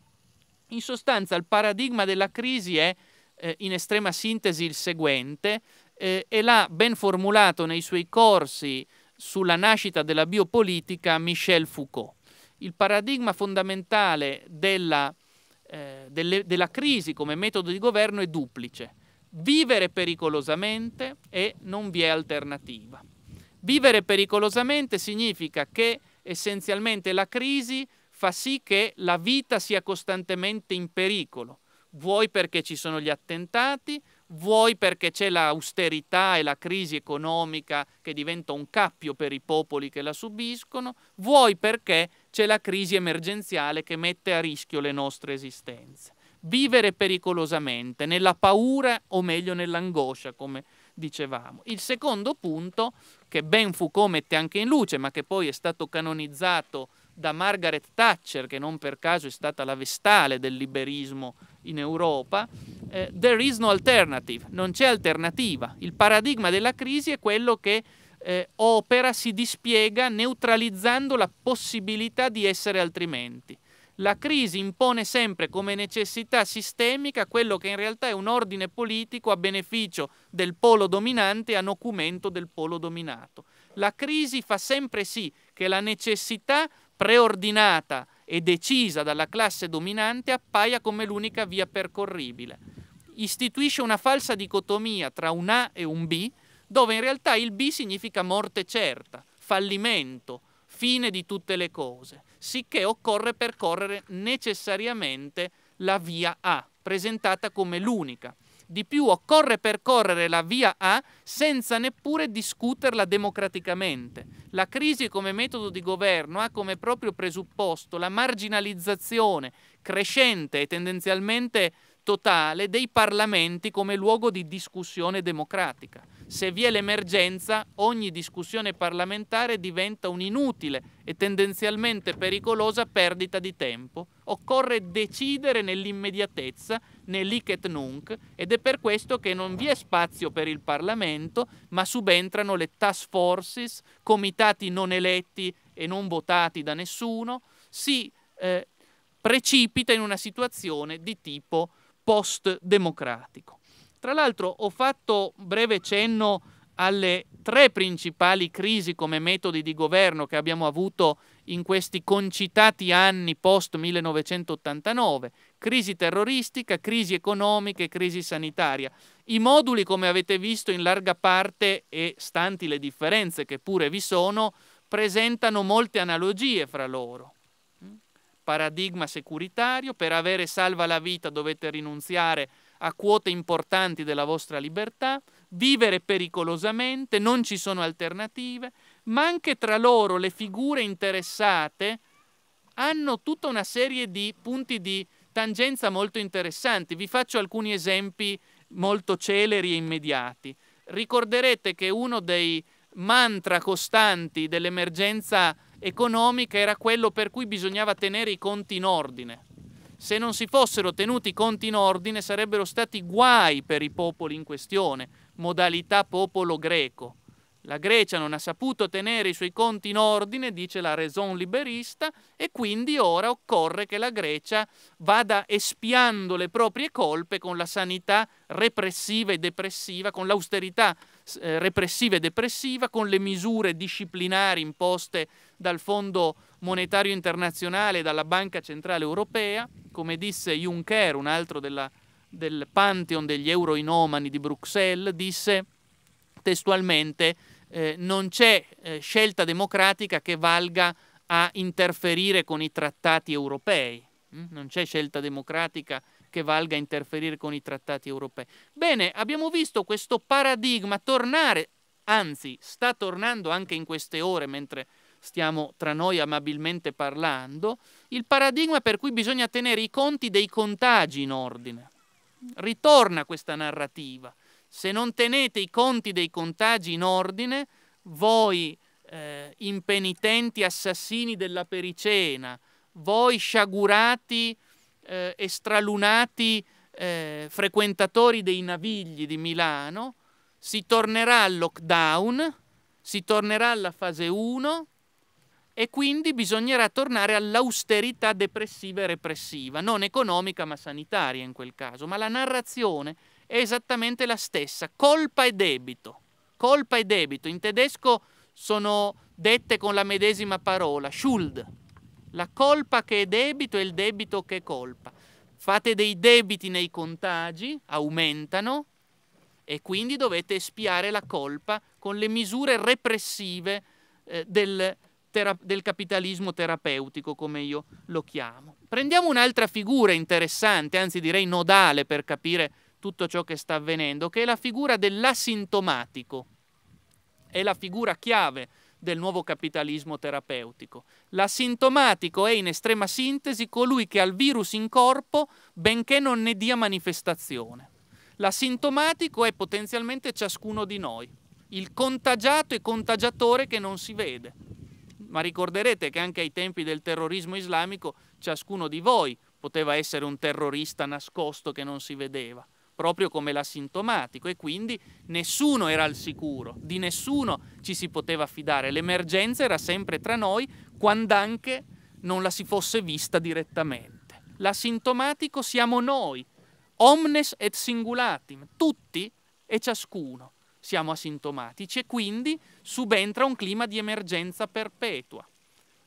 In sostanza il paradigma della crisi è eh, in estrema sintesi il seguente eh, e l'ha ben formulato nei suoi corsi sulla nascita della biopolitica Michel Foucault. Il paradigma fondamentale della, eh, delle, della crisi come metodo di governo è duplice. Vivere pericolosamente e non vi è alternativa. Vivere pericolosamente significa che Essenzialmente la crisi fa sì che la vita sia costantemente in pericolo, vuoi perché ci sono gli attentati, vuoi perché c'è l'austerità e la crisi economica che diventa un cappio per i popoli che la subiscono, vuoi perché c'è la crisi emergenziale che mette a rischio le nostre esistenze. Vivere pericolosamente, nella paura o meglio nell'angoscia, come dicevamo. Il secondo punto, che ben Foucault mette anche in luce, ma che poi è stato canonizzato da Margaret Thatcher, che non per caso è stata la vestale del liberismo in Europa, eh, there is no alternative, non c'è alternativa. Il paradigma della crisi è quello che eh, opera, si dispiega neutralizzando la possibilità di essere altrimenti. La crisi impone sempre come necessità sistemica quello che in realtà è un ordine politico a beneficio del polo dominante e a nocumento del polo dominato. La crisi fa sempre sì che la necessità preordinata e decisa dalla classe dominante appaia come l'unica via percorribile. Istituisce una falsa dicotomia tra un A e un B, dove in realtà il B significa morte certa, fallimento, fine di tutte le cose sicché occorre percorrere necessariamente la via A, presentata come l'unica. Di più occorre percorrere la via A senza neppure discuterla democraticamente. La crisi come metodo di governo ha come proprio presupposto la marginalizzazione crescente e tendenzialmente totale dei parlamenti come luogo di discussione democratica se vi è l'emergenza ogni discussione parlamentare diventa un'inutile e tendenzialmente pericolosa perdita di tempo. Occorre decidere nell'immediatezza, nell'ic nunc, ed è per questo che non vi è spazio per il Parlamento, ma subentrano le task forces, comitati non eletti e non votati da nessuno, si eh, precipita in una situazione di tipo post-democratico. Tra l'altro ho fatto breve cenno alle tre principali crisi come metodi di governo che abbiamo avuto in questi concitati anni post 1989, crisi terroristica, crisi economica e crisi sanitaria. I moduli, come avete visto, in larga parte, e stanti le differenze che pure vi sono, presentano molte analogie fra loro. Mm? Paradigma securitario, per avere salva la vita dovete rinunziare a a quote importanti della vostra libertà, vivere pericolosamente, non ci sono alternative, ma anche tra loro le figure interessate hanno tutta una serie di punti di tangenza molto interessanti. Vi faccio alcuni esempi molto celeri e immediati. Ricorderete che uno dei mantra costanti dell'emergenza economica era quello per cui bisognava tenere i conti in ordine se non si fossero tenuti i conti in ordine sarebbero stati guai per i popoli in questione, modalità popolo greco. La Grecia non ha saputo tenere i suoi conti in ordine, dice la raison liberista, e quindi ora occorre che la Grecia vada espiando le proprie colpe con la sanità repressiva e depressiva, con l'austerità eh, repressiva e depressiva, con le misure disciplinari imposte dal Fondo monetario internazionale e dalla Banca Centrale Europea, come disse Juncker, un altro della, del pantheon degli euroinomani di Bruxelles, disse testualmente eh, non c'è eh, scelta democratica che valga a interferire con i trattati europei, mm? non c'è scelta democratica che valga a interferire con i trattati europei. Bene, abbiamo visto questo paradigma tornare, anzi sta tornando anche in queste ore mentre stiamo tra noi amabilmente parlando, il paradigma per cui bisogna tenere i conti dei contagi in ordine. Ritorna questa narrativa. Se non tenete i conti dei contagi in ordine, voi eh, impenitenti assassini della pericena, voi sciagurati, eh, stralunati eh, frequentatori dei navigli di Milano, si tornerà al lockdown, si tornerà alla fase 1 e quindi bisognerà tornare all'austerità depressiva e repressiva, non economica ma sanitaria in quel caso, ma la narrazione è esattamente la stessa, colpa e debito, colpa e debito, in tedesco sono dette con la medesima parola, Schuld, la colpa che è debito e il debito che è colpa. Fate dei debiti nei contagi, aumentano e quindi dovete espiare la colpa con le misure repressive eh, del, tera- del capitalismo terapeutico, come io lo chiamo. Prendiamo un'altra figura interessante, anzi direi nodale per capire tutto ciò che sta avvenendo, che è la figura dell'asintomatico. È la figura chiave del nuovo capitalismo terapeutico. L'asintomatico è in estrema sintesi colui che ha il virus in corpo benché non ne dia manifestazione. L'asintomatico è potenzialmente ciascuno di noi, il contagiato e contagiatore che non si vede ma ricorderete che anche ai tempi del terrorismo islamico ciascuno di voi poteva essere un terrorista nascosto che non si vedeva, proprio come l'asintomatico e quindi nessuno era al sicuro, di nessuno ci si poteva fidare, l'emergenza era sempre tra noi quando anche non la si fosse vista direttamente. L'asintomatico siamo noi, omnes et singulatim, tutti e ciascuno siamo asintomatici e quindi subentra un clima di emergenza perpetua.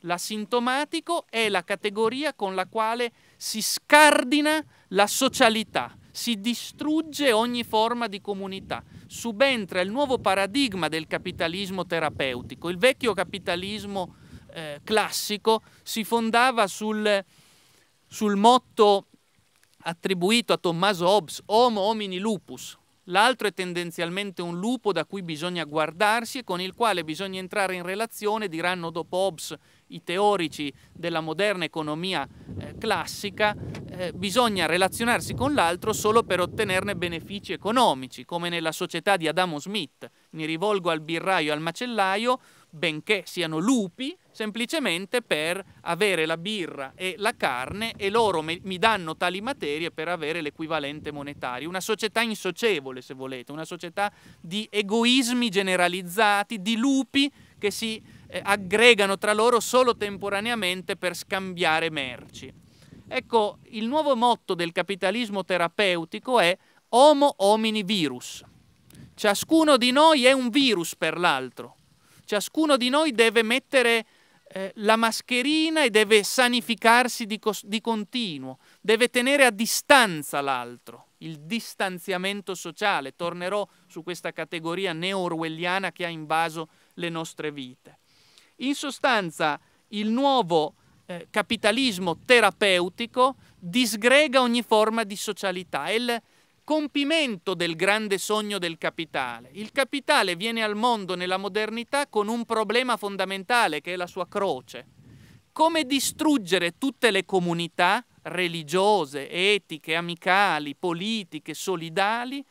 L'asintomatico è la categoria con la quale si scardina la socialità, si distrugge ogni forma di comunità, subentra il nuovo paradigma del capitalismo terapeutico. Il vecchio capitalismo eh, classico si fondava sul, sul motto attribuito a Tommaso Hobbes, Homo homini lupus, l'altro è tendenzialmente un lupo da cui bisogna guardarsi e con il quale bisogna entrare in relazione, diranno dopo Hobbes i teorici della moderna economia eh, classica, eh, bisogna relazionarsi con l'altro solo per ottenerne benefici economici, come nella società di Adamo Smith. Mi rivolgo al birraio e al macellaio, benché siano lupi, semplicemente per avere la birra e la carne e loro mi danno tali materie per avere l'equivalente monetario. Una società insocievole, se volete, una società di egoismi generalizzati, di lupi che si eh, aggregano tra loro solo temporaneamente per scambiare merci. Ecco, il nuovo motto del capitalismo terapeutico è homo homini virus. Ciascuno di noi è un virus per l'altro. Ciascuno di noi deve mettere eh, la mascherina e deve sanificarsi di, di continuo, deve tenere a distanza l'altro, il distanziamento sociale. Tornerò su questa categoria neo-orwelliana che ha invaso le nostre vite. In sostanza, il nuovo eh, capitalismo terapeutico disgrega ogni forma di socialità. È Il, compimento del grande sogno del capitale. Il capitale viene al mondo nella modernità con un problema fondamentale che è la sua croce. Come distruggere tutte le comunità religiose, etiche, amicali, politiche, solidali,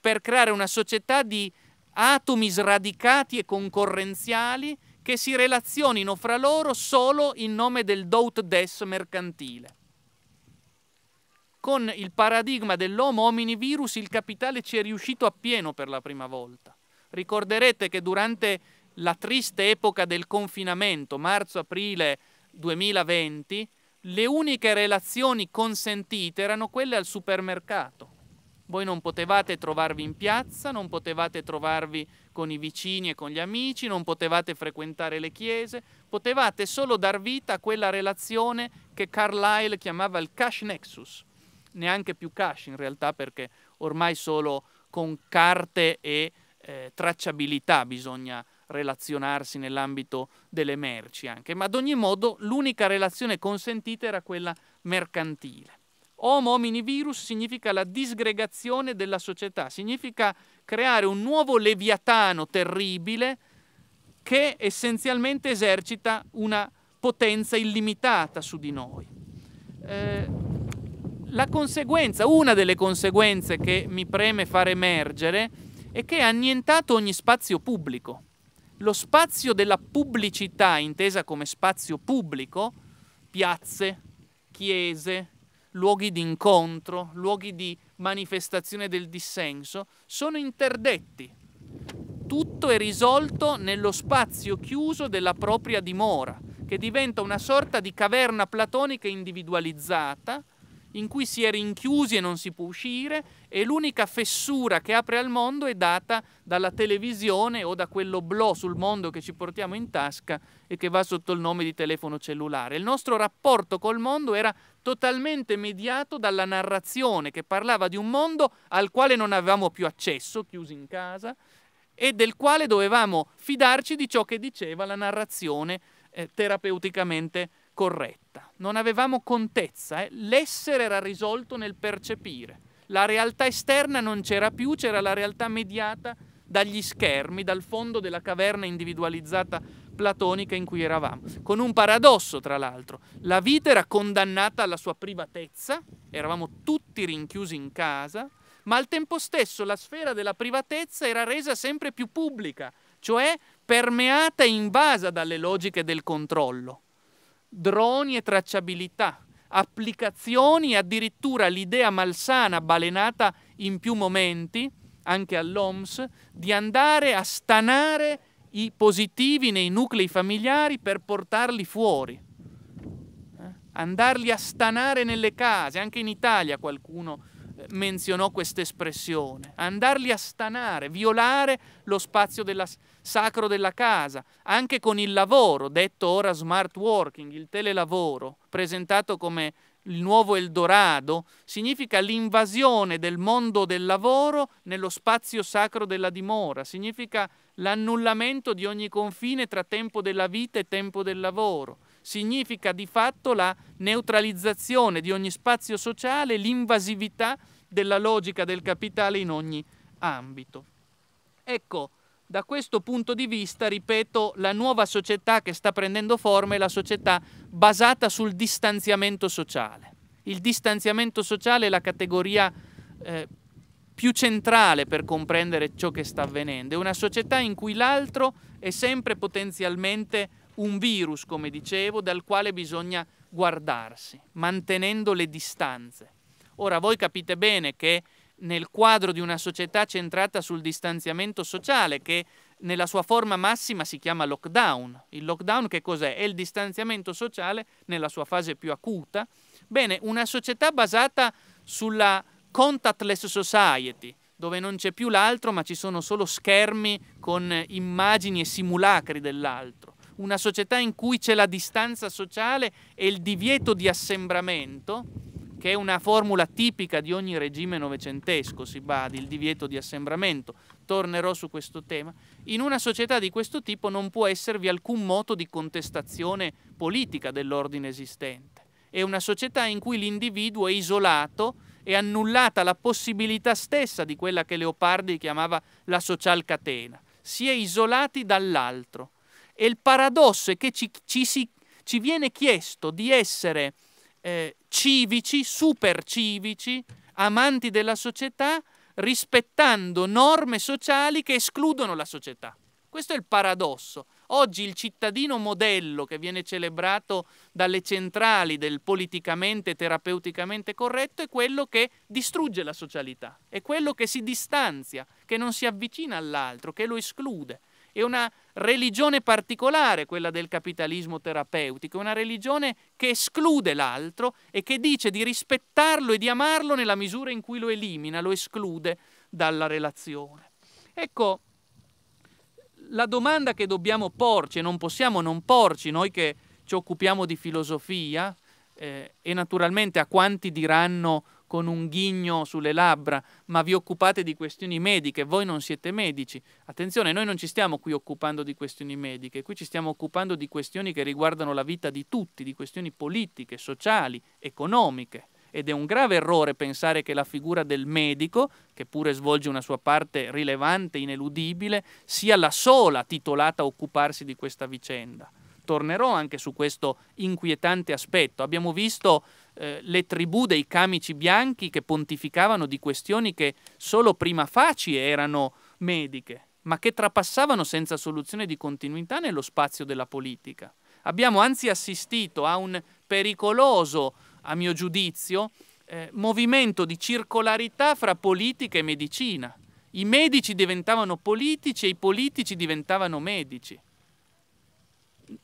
per creare una società di atomi sradicati e concorrenziali che si relazionino fra loro solo in nome del dout des mercantile con il paradigma dell'Homo homini virus il capitale ci è riuscito appieno per la prima volta. Ricorderete che durante la triste epoca del confinamento, marzo-aprile 2020, le uniche relazioni consentite erano quelle al supermercato. Voi non potevate trovarvi in piazza, non potevate trovarvi con i vicini e con gli amici, non potevate frequentare le chiese, potevate solo dar vita a quella relazione che Carlyle chiamava il cash nexus, neanche più cash in realtà perché ormai solo con carte e eh, tracciabilità bisogna relazionarsi nell'ambito delle merci anche, ma ad ogni modo l'unica relazione consentita era quella mercantile. Homo homini virus significa la disgregazione della società, significa creare un nuovo leviatano terribile che essenzialmente esercita una potenza illimitata su di noi. Eh, la conseguenza, una delle conseguenze che mi preme far emergere è che è annientato ogni spazio pubblico. Lo spazio della pubblicità, intesa come spazio pubblico, piazze, chiese, luoghi di incontro, luoghi di manifestazione del dissenso, sono interdetti. Tutto è risolto nello spazio chiuso della propria dimora, che diventa una sorta di caverna platonica individualizzata, in cui si è rinchiusi e non si può uscire e l'unica fessura che apre al mondo è data dalla televisione o da quello blò sul mondo che ci portiamo in tasca e che va sotto il nome di telefono cellulare. Il nostro rapporto col mondo era totalmente mediato dalla narrazione che parlava di un mondo al quale non avevamo più accesso, chiusi in casa, e del quale dovevamo fidarci di ciò che diceva la narrazione eh, terapeuticamente corretta. Non avevamo contezza, eh? l'essere era risolto nel percepire. La realtà esterna non c'era più, c'era la realtà mediata dagli schermi, dal fondo della caverna individualizzata platonica in cui eravamo. Con un paradosso, tra l'altro, la vita era condannata alla sua privatezza, eravamo tutti rinchiusi in casa, ma al tempo stesso la sfera della privatezza era resa sempre più pubblica, cioè permeata e invasa dalle logiche del controllo droni e tracciabilità, applicazioni e addirittura l'idea malsana balenata in più momenti, anche all'OMS, di andare a stanare i positivi nei nuclei familiari per portarli fuori. Eh? Andarli a stanare nelle case, anche in Italia qualcuno eh, menzionò questa espressione, andarli a stanare, violare lo spazio della, sacro della casa, anche con il lavoro, detto ora smart working, il telelavoro, presentato come il nuovo Eldorado, significa l'invasione del mondo del lavoro nello spazio sacro della dimora, significa l'annullamento di ogni confine tra tempo della vita e tempo del lavoro, significa di fatto la neutralizzazione di ogni spazio sociale, l'invasività della logica del capitale in ogni ambito. Ecco, da questo punto di vista, ripeto, la nuova società che sta prendendo forma è la società basata sul distanziamento sociale. Il distanziamento sociale è la categoria eh, più centrale per comprendere ciò che sta avvenendo. È una società in cui l'altro è sempre potenzialmente un virus, come dicevo, dal quale bisogna guardarsi, mantenendo le distanze. Ora voi capite bene che nel quadro di una società centrata sul distanziamento sociale che nella sua forma massima si chiama lockdown. Il lockdown che cos'è? È il distanziamento sociale nella sua fase più acuta. Bene, una società basata sulla contactless society, dove non c'è più l'altro ma ci sono solo schermi con immagini e simulacri dell'altro. Una società in cui c'è la distanza sociale e il divieto di assembramento, che è una formula tipica di ogni regime novecentesco, si badi, il divieto di assembramento, tornerò su questo tema, in una società di questo tipo non può esservi alcun moto di contestazione politica dell'ordine esistente. È una società in cui l'individuo è isolato e annullata la possibilità stessa di quella che Leopardi chiamava la social catena. Si è isolati dall'altro. E il paradosso è che ci, ci, si, ci viene chiesto di essere eh, civici, super civici, amanti della società, rispettando norme sociali che escludono la società. Questo è il paradosso. Oggi il cittadino modello che viene celebrato dalle centrali del politicamente terapeuticamente corretto è quello che distrugge la socialità, è quello che si distanzia, che non si avvicina all'altro, che lo esclude. È una religione particolare, quella del capitalismo terapeutico, una religione che esclude l'altro e che dice di rispettarlo e di amarlo nella misura in cui lo elimina, lo esclude dalla relazione. Ecco, la domanda che dobbiamo porci, e non possiamo non porci, noi che ci occupiamo di filosofia, eh, e naturalmente a quanti diranno con un ghigno sulle labbra, ma vi occupate di questioni mediche, voi non siete medici. Attenzione, noi non ci stiamo qui occupando di questioni mediche, qui ci stiamo occupando di questioni che riguardano la vita di tutti, di questioni politiche, sociali, economiche. Ed è un grave errore pensare che la figura del medico, che pure svolge una sua parte rilevante, ineludibile, sia la sola titolata a occuparsi di questa vicenda. Tornerò anche su questo inquietante aspetto. Abbiamo visto eh, le tribù dei camici bianchi che pontificavano di questioni che solo prima facie erano mediche, ma che trapassavano senza soluzione di continuità nello spazio della politica. Abbiamo anzi assistito a un pericoloso, a mio giudizio, eh, movimento di circolarità fra politica e medicina. I medici diventavano politici e i politici diventavano medici.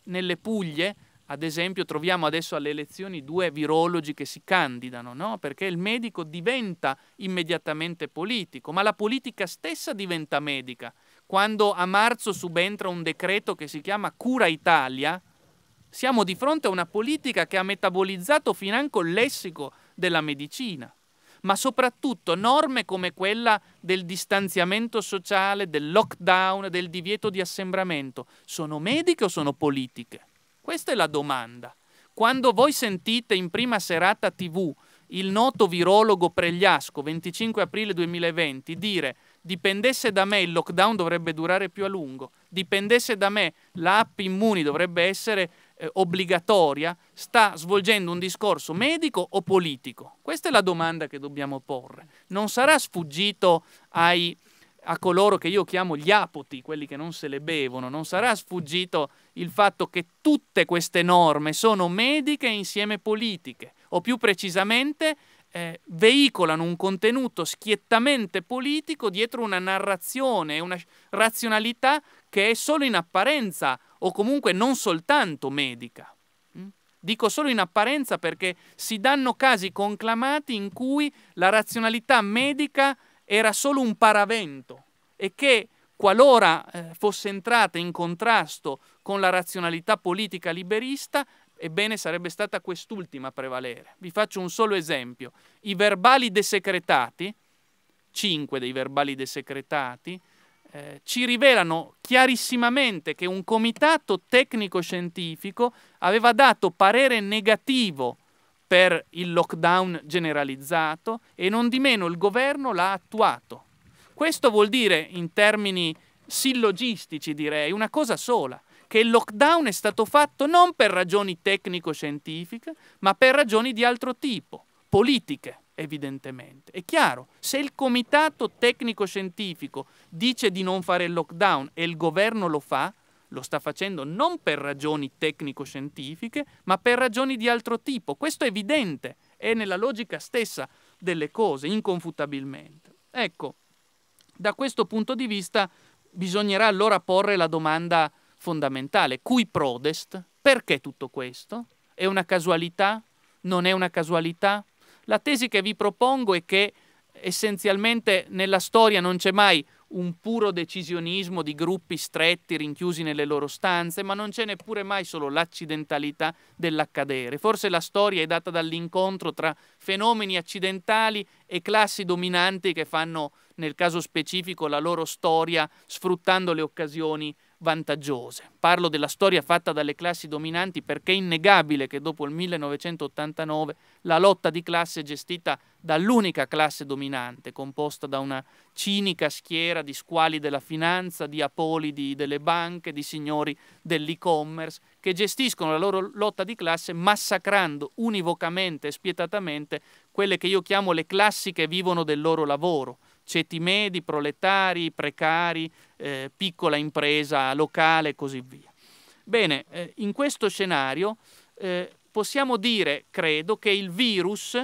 Nelle Puglie ad esempio troviamo adesso alle elezioni due virologi che si candidano, no? perché il medico diventa immediatamente politico, ma la politica stessa diventa medica. Quando a marzo subentra un decreto che si chiama Cura Italia, siamo di fronte a una politica che ha metabolizzato financo il lessico della medicina, ma soprattutto norme come quella del distanziamento sociale, del lockdown, del divieto di assembramento, sono mediche o sono politiche? Questa è la domanda. Quando voi sentite in prima serata TV il noto virologo Pregliasco, 25 aprile 2020, dire dipendesse da me il lockdown dovrebbe durare più a lungo, dipendesse da me l'app Immuni dovrebbe essere eh, obbligatoria, sta svolgendo un discorso medico o politico? Questa è la domanda che dobbiamo porre. Non sarà sfuggito ai a coloro che io chiamo gli apoti, quelli che non se le bevono, non sarà sfuggito il fatto che tutte queste norme sono mediche insieme politiche, o più precisamente eh, veicolano un contenuto schiettamente politico dietro una narrazione, una razionalità che è solo in apparenza o comunque non soltanto medica. Mm? Dico solo in apparenza perché si danno casi conclamati in cui la razionalità medica era solo un paravento e che qualora eh, fosse entrata in contrasto con la razionalità politica liberista, ebbene sarebbe stata quest'ultima a prevalere. Vi faccio un solo esempio. I verbali desecretati, cinque dei verbali desecretati, eh, ci rivelano chiarissimamente che un comitato tecnico-scientifico aveva dato parere negativo per il lockdown generalizzato e non di meno il governo l'ha attuato. Questo vuol dire, in termini sillogistici direi, una cosa sola, che il lockdown è stato fatto non per ragioni tecnico-scientifiche, ma per ragioni di altro tipo, politiche evidentemente. È chiaro, se il comitato tecnico-scientifico dice di non fare il lockdown e il governo lo fa, lo sta facendo non per ragioni tecnico-scientifiche, ma per ragioni di altro tipo. Questo è evidente, è nella logica stessa delle cose, inconfutabilmente. Ecco, da questo punto di vista bisognerà allora porre la domanda fondamentale, cui prodest? Perché tutto questo? È una casualità? Non è una casualità? La tesi che vi propongo è che essenzialmente nella storia non c'è mai un puro decisionismo di gruppi stretti rinchiusi nelle loro stanze, ma non c'è neppure mai solo l'accidentalità dell'accadere. Forse la storia è data dall'incontro tra fenomeni accidentali e classi dominanti che fanno, nel caso specifico, la loro storia sfruttando le occasioni vantaggiose. Parlo della storia fatta dalle classi dominanti perché è innegabile che dopo il 1989 la lotta di classe è gestita dall'unica classe dominante, composta da una cinica schiera di squali della finanza, di apolidi delle banche, di signori dell'e-commerce, che gestiscono la loro lotta di classe massacrando univocamente e spietatamente quelle che io chiamo le classi che vivono del loro lavoro, ceti medi, proletari, precari, eh, piccola impresa locale e così via. Bene, eh, in questo scenario eh, possiamo dire, credo, che il virus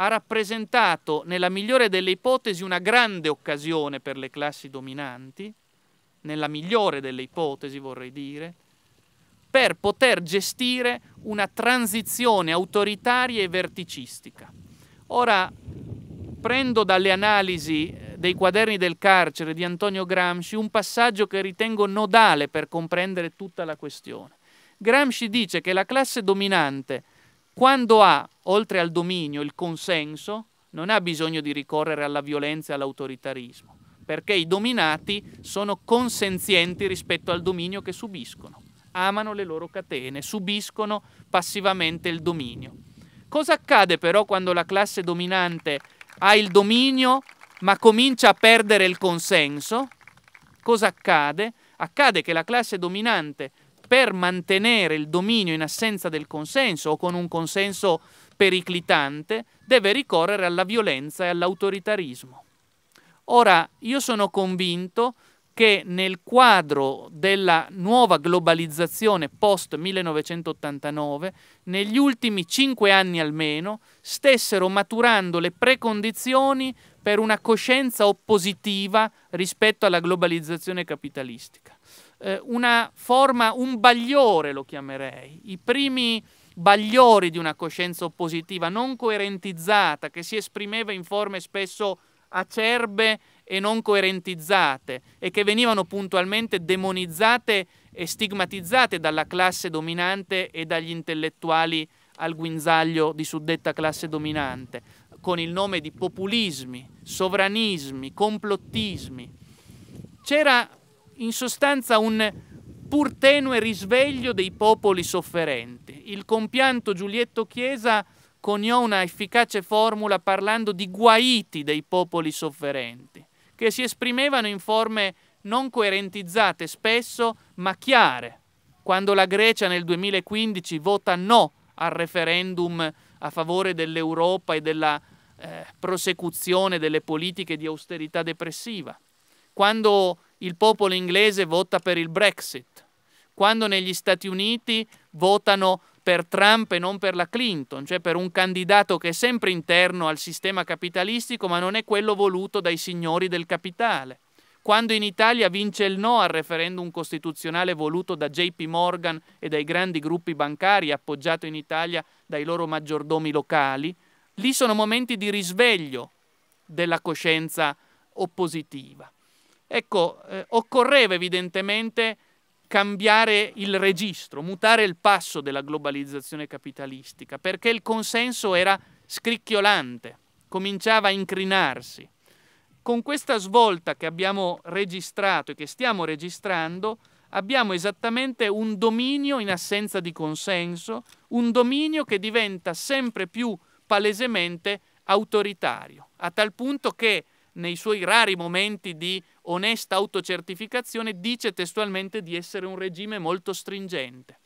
ha rappresentato, nella migliore delle ipotesi, una grande occasione per le classi dominanti, nella migliore delle ipotesi vorrei dire, per poter gestire una transizione autoritaria e verticistica. Ora prendo dalle analisi eh, dei quaderni del carcere di Antonio Gramsci un passaggio che ritengo nodale per comprendere tutta la questione. Gramsci dice che la classe dominante, quando ha, oltre al dominio, il consenso, non ha bisogno di ricorrere alla violenza e all'autoritarismo, perché i dominati sono consenzienti rispetto al dominio che subiscono, amano le loro catene, subiscono passivamente il dominio. Cosa accade però quando la classe dominante ha il dominio ma comincia a perdere il consenso, cosa accade? Accade che la classe dominante, per mantenere il dominio in assenza del consenso o con un consenso periclitante, deve ricorrere alla violenza e all'autoritarismo. Ora, io sono convinto che nel quadro della nuova globalizzazione post 1989, negli ultimi cinque anni almeno, stessero maturando le precondizioni per una coscienza oppositiva rispetto alla globalizzazione capitalistica. Eh, una forma, un bagliore lo chiamerei, i primi bagliori di una coscienza oppositiva non coerentizzata che si esprimeva in forme spesso acerbe e non coerentizzate e che venivano puntualmente demonizzate e stigmatizzate dalla classe dominante e dagli intellettuali al guinzaglio di suddetta classe dominante, con il nome di populismi, sovranismi, complottismi. C'era in sostanza un pur tenue risveglio dei popoli sofferenti. Il compianto Giulietto Chiesa coniò una efficace formula parlando di guaiti dei popoli sofferenti che si esprimevano in forme non coerentizzate spesso, ma chiare. Quando la Grecia nel 2015 vota no al referendum a favore dell'Europa e della eh, prosecuzione delle politiche di austerità depressiva, quando il popolo inglese vota per il Brexit, quando negli Stati Uniti votano per Trump e non per la Clinton, cioè per un candidato che è sempre interno al sistema capitalistico ma non è quello voluto dai signori del capitale. Quando in Italia vince il no al referendum costituzionale voluto da JP Morgan e dai grandi gruppi bancari, appoggiato in Italia dai loro maggiordomi locali, lì sono momenti di risveglio della coscienza oppositiva. Ecco, eh, occorreva evidentemente cambiare il registro, mutare il passo della globalizzazione capitalistica, perché il consenso era scricchiolante, cominciava a incrinarsi. Con questa svolta che abbiamo registrato e che stiamo registrando, abbiamo esattamente un dominio in assenza di consenso, un dominio che diventa sempre più palesemente autoritario, a tal punto che nei suoi rari momenti di onesta autocertificazione, dice testualmente di essere un regime molto stringente.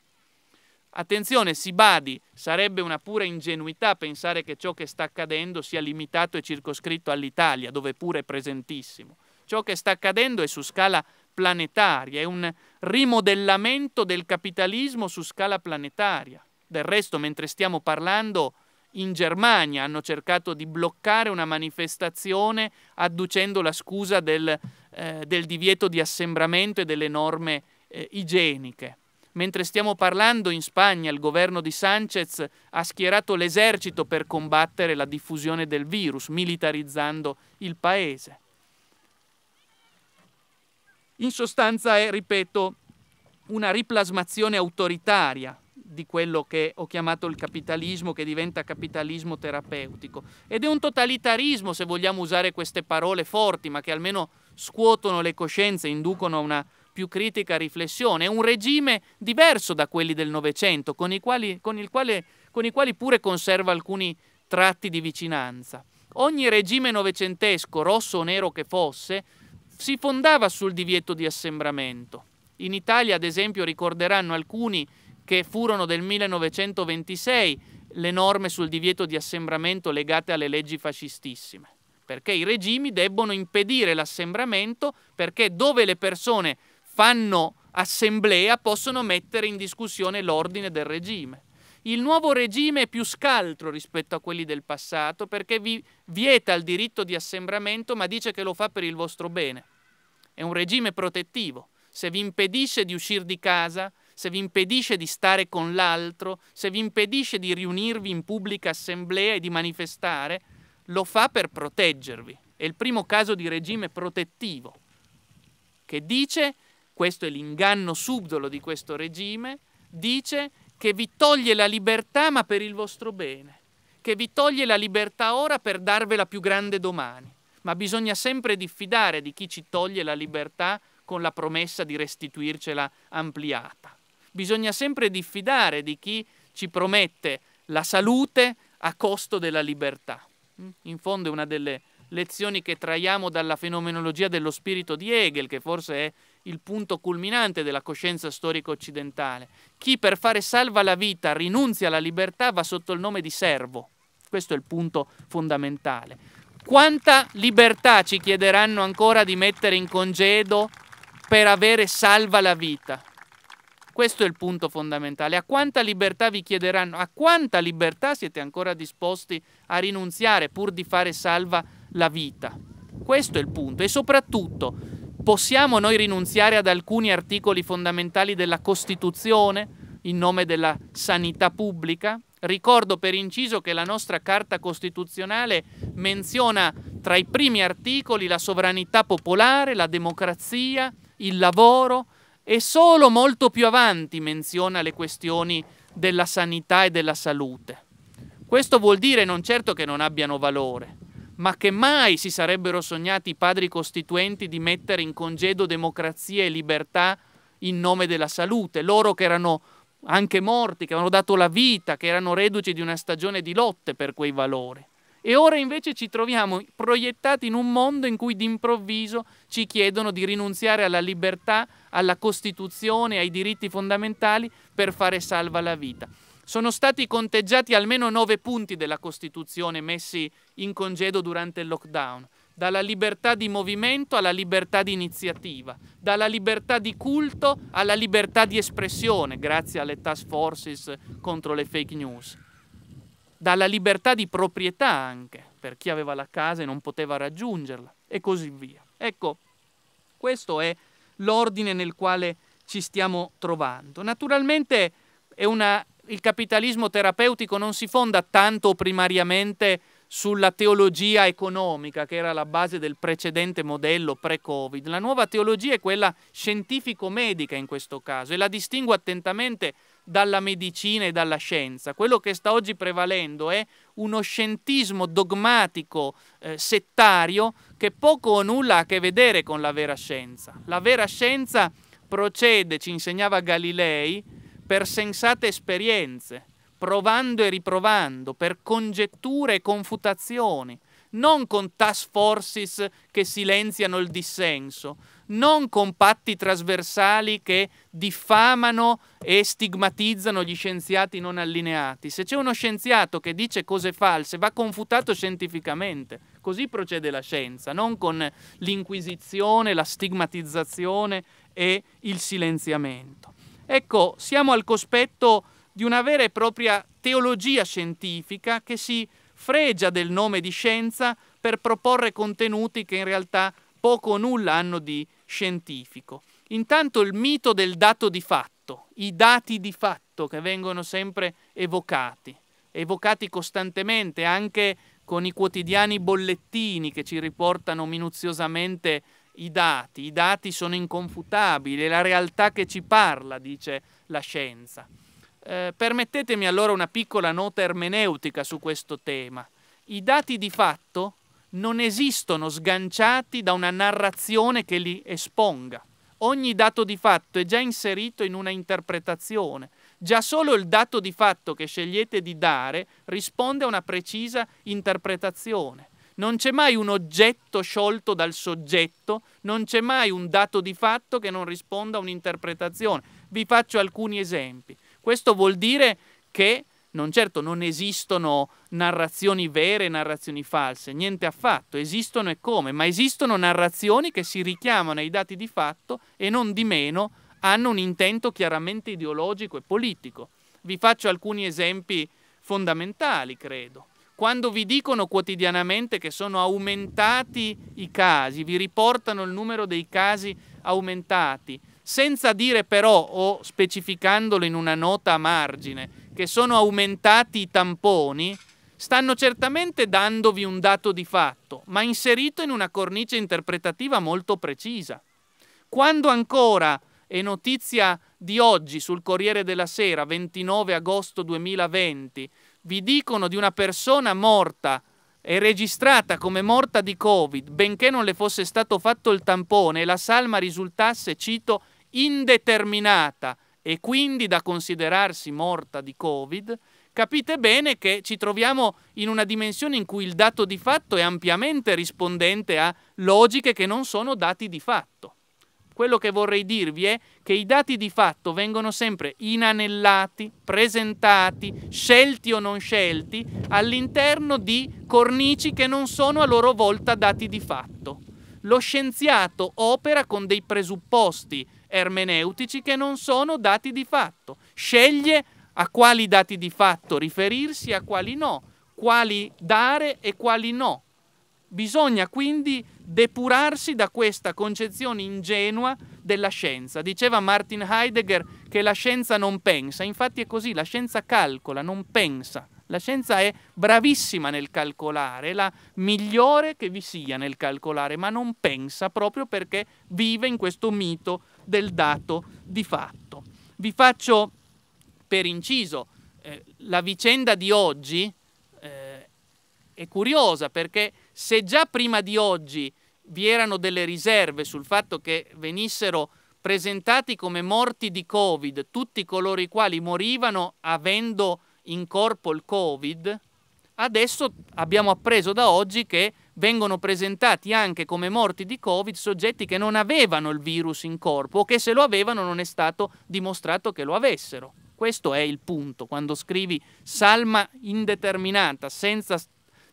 Attenzione, si badi, sarebbe una pura ingenuità pensare che ciò che sta accadendo sia limitato e circoscritto all'Italia, dove pure è presentissimo. Ciò che sta accadendo è su scala planetaria, è un rimodellamento del capitalismo su scala planetaria. Del resto, mentre stiamo parlando, in Germania hanno cercato di bloccare una manifestazione adducendo la scusa del, eh, del divieto di assembramento e delle norme eh, igieniche. Mentre stiamo parlando in Spagna il governo di Sanchez ha schierato l'esercito per combattere la diffusione del virus, militarizzando il paese. In sostanza è, ripeto, una riplasmazione autoritaria di quello che ho chiamato il capitalismo che diventa capitalismo terapeutico ed è un totalitarismo se vogliamo usare queste parole forti ma che almeno scuotono le coscienze, inducono a una più critica riflessione, è un regime diverso da quelli del Novecento con, i quali, con, con i quali pure conserva alcuni tratti di vicinanza. Ogni regime novecentesco, rosso o nero che fosse, si fondava sul divieto di assembramento. In Italia, ad esempio, ricorderanno alcuni che furono del 1926 le norme sul divieto di assembramento legate alle leggi fascistissime, perché i regimi debbono impedire l'assembramento perché dove le persone fanno assemblea possono mettere in discussione l'ordine del regime. Il nuovo regime è più scaltro rispetto a quelli del passato perché vi vieta il diritto di assembramento ma dice che lo fa per il vostro bene. È un regime protettivo. Se vi impedisce di uscire di casa, se vi impedisce di stare con l'altro, se vi impedisce di riunirvi in pubblica assemblea e di manifestare, lo fa per proteggervi. È il primo caso di regime protettivo, che dice, questo è l'inganno subdolo di questo regime, dice che vi toglie la libertà ma per il vostro bene, che vi toglie la libertà ora per darvela più grande domani, ma bisogna sempre diffidare di chi ci toglie la libertà con la promessa di restituircela ampliata bisogna sempre diffidare di chi ci promette la salute a costo della libertà. Mm? In fondo è una delle lezioni che traiamo dalla fenomenologia dello spirito di Hegel, che forse è il punto culminante della coscienza storica occidentale. Chi per fare salva la vita rinunzia alla libertà va sotto il nome di servo. Questo è il punto fondamentale. Quanta libertà ci chiederanno ancora di mettere in congedo per avere salva la vita? Questo è il punto fondamentale. A quanta libertà vi chiederanno? A quanta libertà siete ancora disposti a rinunziare pur di fare salva la vita? Questo è il punto. E soprattutto, possiamo noi rinunziare ad alcuni articoli fondamentali della Costituzione in nome della sanità pubblica? Ricordo per inciso che la nostra Carta Costituzionale menziona tra i primi articoli la sovranità popolare, la democrazia, il lavoro, e solo molto più avanti menziona le questioni della sanità e della salute. Questo vuol dire non certo che non abbiano valore, ma che mai si sarebbero sognati i padri costituenti di mettere in congedo democrazia e libertà in nome della salute, loro che erano anche morti, che avevano dato la vita, che erano reduci di una stagione di lotte per quei valori. E ora invece ci troviamo proiettati in un mondo in cui d'improvviso ci chiedono di rinunziare alla libertà, alla Costituzione, ai diritti fondamentali per fare salva la vita. Sono stati conteggiati almeno nove punti della Costituzione messi in congedo durante il lockdown dalla libertà di movimento alla libertà di iniziativa, dalla libertà di culto alla libertà di espressione, grazie alle task forces contro le fake news, dalla libertà di proprietà anche, per chi aveva la casa e non poteva raggiungerla, e così via. Ecco, questo è l'ordine nel quale ci stiamo trovando. Naturalmente una, il capitalismo terapeutico non si fonda tanto primariamente sulla teologia economica, che era la base del precedente modello pre-Covid. La nuova teologia è quella scientifico-medica in questo caso e la distingo attentamente dalla medicina e dalla scienza. Quello che sta oggi prevalendo è uno scientismo dogmatico, eh, settario, che poco o nulla ha a che vedere con la vera scienza. La vera scienza procede, ci insegnava Galilei, per sensate esperienze, provando e riprovando, per congetture e confutazioni, non con task forces che silenziano il dissenso, non con patti trasversali che diffamano e stigmatizzano gli scienziati non allineati. Se c'è uno scienziato che dice cose false, va confutato scientificamente. Così procede la scienza, non con l'inquisizione, la stigmatizzazione e il silenziamento. Ecco, siamo al cospetto di una vera e propria teologia scientifica che si fregia del nome di scienza per proporre contenuti che in realtà poco o nulla hanno di scientifico. Intanto il mito del dato di fatto, i dati di fatto che vengono sempre evocati, evocati costantemente anche con i quotidiani bollettini che ci riportano minuziosamente i dati. I dati sono inconfutabili, è la realtà che ci parla, dice la scienza. Eh, permettetemi allora una piccola nota ermeneutica su questo tema. I dati di fatto non esistono sganciati da una narrazione che li esponga. Ogni dato di fatto è già inserito in una interpretazione. Già solo il dato di fatto che scegliete di dare risponde a una precisa interpretazione. Non c'è mai un oggetto sciolto dal soggetto, non c'è mai un dato di fatto che non risponda a un'interpretazione. Vi faccio alcuni esempi. Questo vuol dire che non certo non esistono narrazioni vere e narrazioni false, niente affatto, esistono e come, ma esistono narrazioni che si richiamano ai dati di fatto e non di meno hanno un intento chiaramente ideologico e politico. Vi faccio alcuni esempi fondamentali, credo. Quando vi dicono quotidianamente che sono aumentati i casi, vi riportano il numero dei casi aumentati, senza dire però o specificandolo in una nota a margine che sono aumentati i tamponi stanno certamente dandovi un dato di fatto, ma inserito in una cornice interpretativa molto precisa. Quando ancora, è notizia di oggi sul Corriere della Sera, 29 agosto 2020, vi dicono di una persona morta e registrata come morta di Covid, benché non le fosse stato fatto il tampone e la salma risultasse, cito, indeterminata e quindi da considerarsi morta di Covid, capite bene che ci troviamo in una dimensione in cui il dato di fatto è ampiamente rispondente a logiche che non sono dati di fatto. Quello che vorrei dirvi è che i dati di fatto vengono sempre inanellati, presentati, scelti o non scelti all'interno di cornici che non sono a loro volta dati di fatto. Lo scienziato opera con dei presupposti ermeneutici che non sono dati di fatto. Sceglie a quali dati di fatto riferirsi, a quali no, quali dare e quali no. Bisogna quindi depurarsi da questa concezione ingenua della scienza. Diceva Martin Heidegger che la scienza non pensa, infatti è così, la scienza calcola, non pensa. La scienza è bravissima nel calcolare, è la migliore che vi sia nel calcolare, ma non pensa proprio perché vive in questo mito del dato di fatto. Vi faccio per inciso eh, la vicenda di oggi eh, è curiosa perché se già prima di oggi vi erano delle riserve sul fatto che venissero presentati come morti di Covid tutti coloro i quali morivano avendo in corpo il Covid, adesso abbiamo appreso da oggi che vengono presentati anche come morti di Covid soggetti che non avevano il virus in corpo o che se lo avevano non è stato dimostrato che lo avessero. Questo è il punto. Quando scrivi salma indeterminata, senza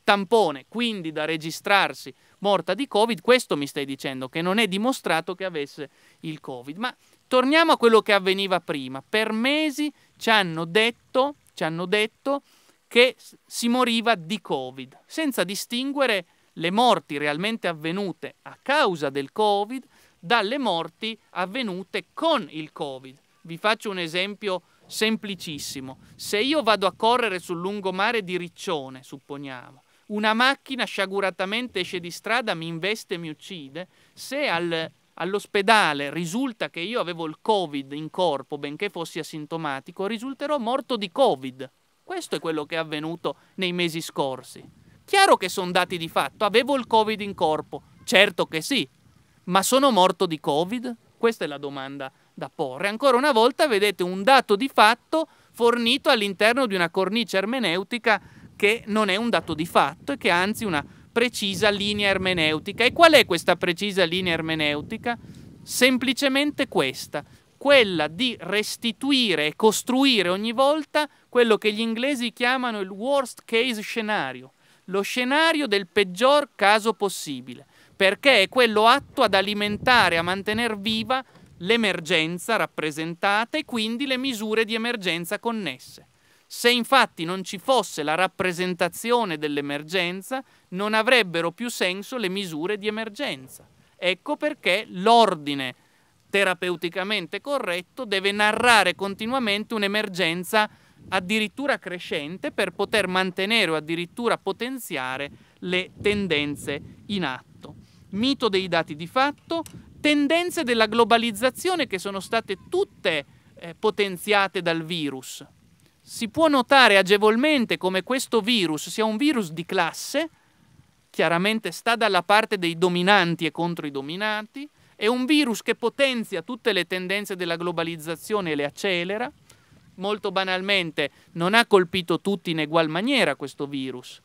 tampone, quindi da registrarsi morta di Covid, questo mi stai dicendo, che non è dimostrato che avesse il Covid. Ma torniamo a quello che avveniva prima. Per mesi ci hanno detto, ci hanno detto che si moriva di Covid, senza distinguere le morti realmente avvenute a causa del Covid dalle morti avvenute con il Covid. Vi faccio un esempio semplicissimo. Se io vado a correre sul lungomare di Riccione, supponiamo, una macchina sciaguratamente esce di strada, mi investe e mi uccide, se al, all'ospedale risulta che io avevo il Covid in corpo, benché fossi asintomatico, risulterò morto di Covid. Questo è quello che è avvenuto nei mesi scorsi. Chiaro che sono dati di fatto, avevo il Covid in corpo, certo che sì, ma sono morto di Covid? Questa è la domanda da porre. Ancora una volta vedete un dato di fatto fornito all'interno di una cornice ermeneutica che non è un dato di fatto e che è anzi una precisa linea ermeneutica. E qual è questa precisa linea ermeneutica? Semplicemente questa, quella di restituire e costruire ogni volta quello che gli inglesi chiamano il worst case scenario, lo scenario del peggior caso possibile, perché è quello atto ad alimentare, a mantenere viva l'emergenza rappresentata e quindi le misure di emergenza connesse. Se infatti non ci fosse la rappresentazione dell'emergenza, non avrebbero più senso le misure di emergenza. Ecco perché l'ordine terapeuticamente corretto deve narrare continuamente un'emergenza addirittura crescente per poter mantenere o addirittura potenziare le tendenze in atto. Mito dei dati di fatto, tendenze della globalizzazione che sono state tutte eh, potenziate dal virus. Si può notare agevolmente come questo virus sia un virus di classe, chiaramente sta dalla parte dei dominanti e contro i dominati, è un virus che potenzia tutte le tendenze della globalizzazione e le accelera, molto banalmente, non ha colpito tutti in egual maniera questo virus.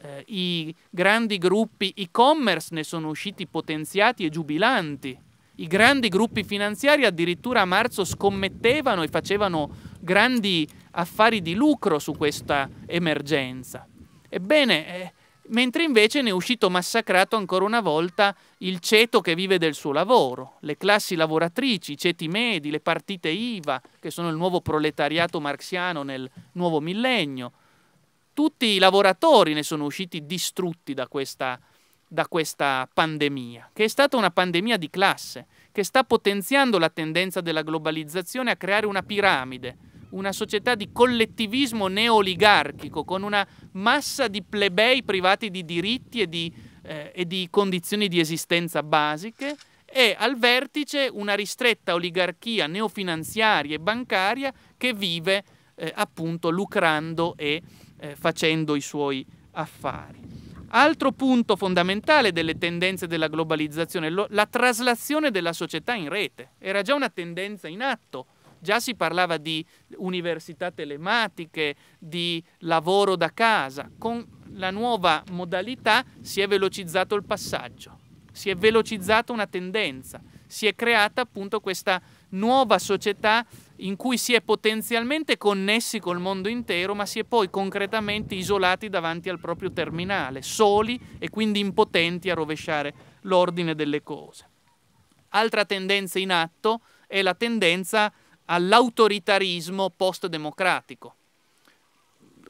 Eh, I grandi gruppi e-commerce ne sono usciti potenziati e giubilanti. I grandi gruppi finanziari addirittura a marzo scommettevano e facevano grandi affari di lucro su questa emergenza. Ebbene, eh, mentre invece ne è uscito massacrato ancora una volta il ceto che vive del suo lavoro, le classi lavoratrici, i ceti medi, le partite IVA, che sono il nuovo proletariato marxiano nel nuovo millennio. Tutti i lavoratori ne sono usciti distrutti da questa, da questa pandemia, che è stata una pandemia di classe, che sta potenziando la tendenza della globalizzazione a creare una piramide una società di collettivismo neoligarchico, con una massa di plebei privati di diritti e di, eh, e di condizioni di esistenza basiche, e al vertice una ristretta oligarchia neofinanziaria e bancaria che vive eh, appunto lucrando e eh, facendo i suoi affari. Altro punto fondamentale delle tendenze della globalizzazione, è la traslazione della società in rete. Era già una tendenza in atto Già si parlava di università telematiche, di lavoro da casa. Con la nuova modalità si è velocizzato il passaggio, si è velocizzata una tendenza, si è creata appunto questa nuova società in cui si è potenzialmente connessi col mondo intero, ma si è poi concretamente isolati davanti al proprio terminale, soli e quindi impotenti a rovesciare l'ordine delle cose. Altra tendenza in atto è la tendenza all'autoritarismo post-democratico.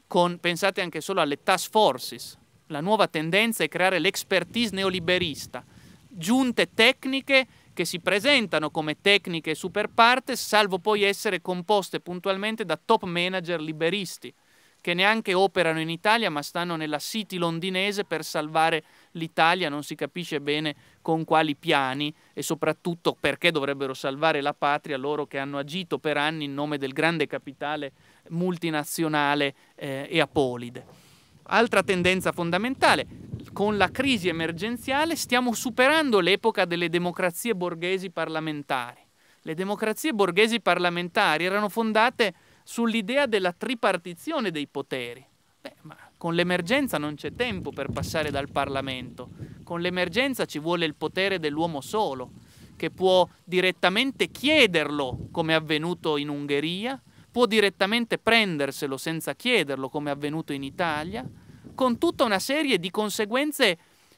Con, pensate anche solo alle task forces. La nuova tendenza è creare l'expertise neoliberista, giunte tecniche che si presentano come tecniche super partes, salvo poi essere composte puntualmente da top manager liberisti, che neanche operano in Italia ma stanno nella City londinese per salvare l'Italia non si capisce bene con quali piani e soprattutto perché dovrebbero salvare la patria loro che hanno agito per anni in nome del grande capitale multinazionale eh, e apolide. Altra tendenza fondamentale, con la crisi emergenziale stiamo superando l'epoca delle democrazie borghesi parlamentari. Le democrazie borghesi parlamentari erano fondate sull'idea della tripartizione dei poteri. Beh, ma con l'emergenza non c'è tempo per passare dal Parlamento, con l'emergenza ci vuole il potere dell'uomo solo, che può direttamente chiederlo, come è avvenuto in Ungheria, può direttamente prenderselo senza chiederlo, come è avvenuto in Italia, con tutta una serie di conseguenze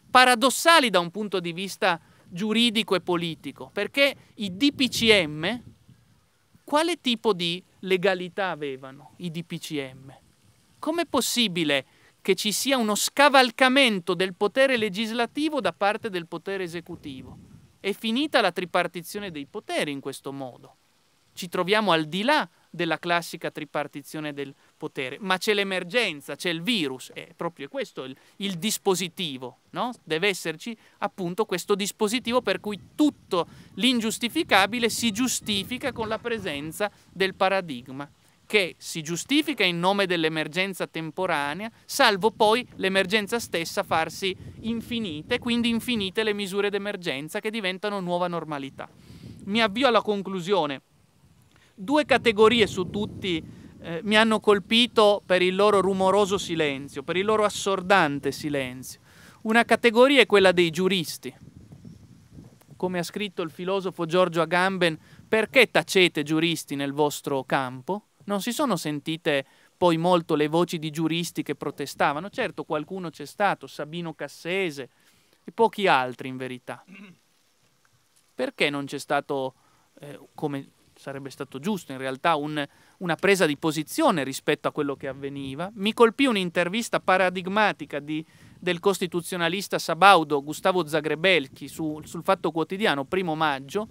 paradossali da un punto di vista giuridico e politico, perché i DPCM quale tipo di legalità avevano i DPCM? com'è possibile che ci sia uno scavalcamento del potere legislativo da parte del potere esecutivo? È finita la tripartizione dei poteri in questo modo. Ci troviamo al di là della classica tripartizione del potere, ma c'è l'emergenza, c'è il virus, è proprio questo il, il dispositivo, no? deve esserci appunto questo dispositivo per cui tutto l'ingiustificabile si giustifica con la presenza del paradigma che si giustifica in nome dell'emergenza temporanea, salvo poi l'emergenza stessa farsi infinite, quindi infinite le misure d'emergenza che diventano nuova normalità. Mi avvio alla conclusione. Due categorie su tutti eh, mi hanno colpito per il loro rumoroso silenzio, per il loro assordante silenzio. Una categoria è quella dei giuristi. Come ha scritto il filosofo Giorgio Agamben, perché tacete giuristi nel vostro campo? non si sono sentite poi molto le voci di giuristi che protestavano. Certo, qualcuno c'è stato, Sabino Cassese e pochi altri in verità. Perché non c'è stato, eh, come sarebbe stato giusto in realtà, un, una presa di posizione rispetto a quello che avveniva? Mi colpì un'intervista paradigmatica di, del costituzionalista sabaudo Gustavo Zagrebelchi su, sul Fatto Quotidiano, primo maggio,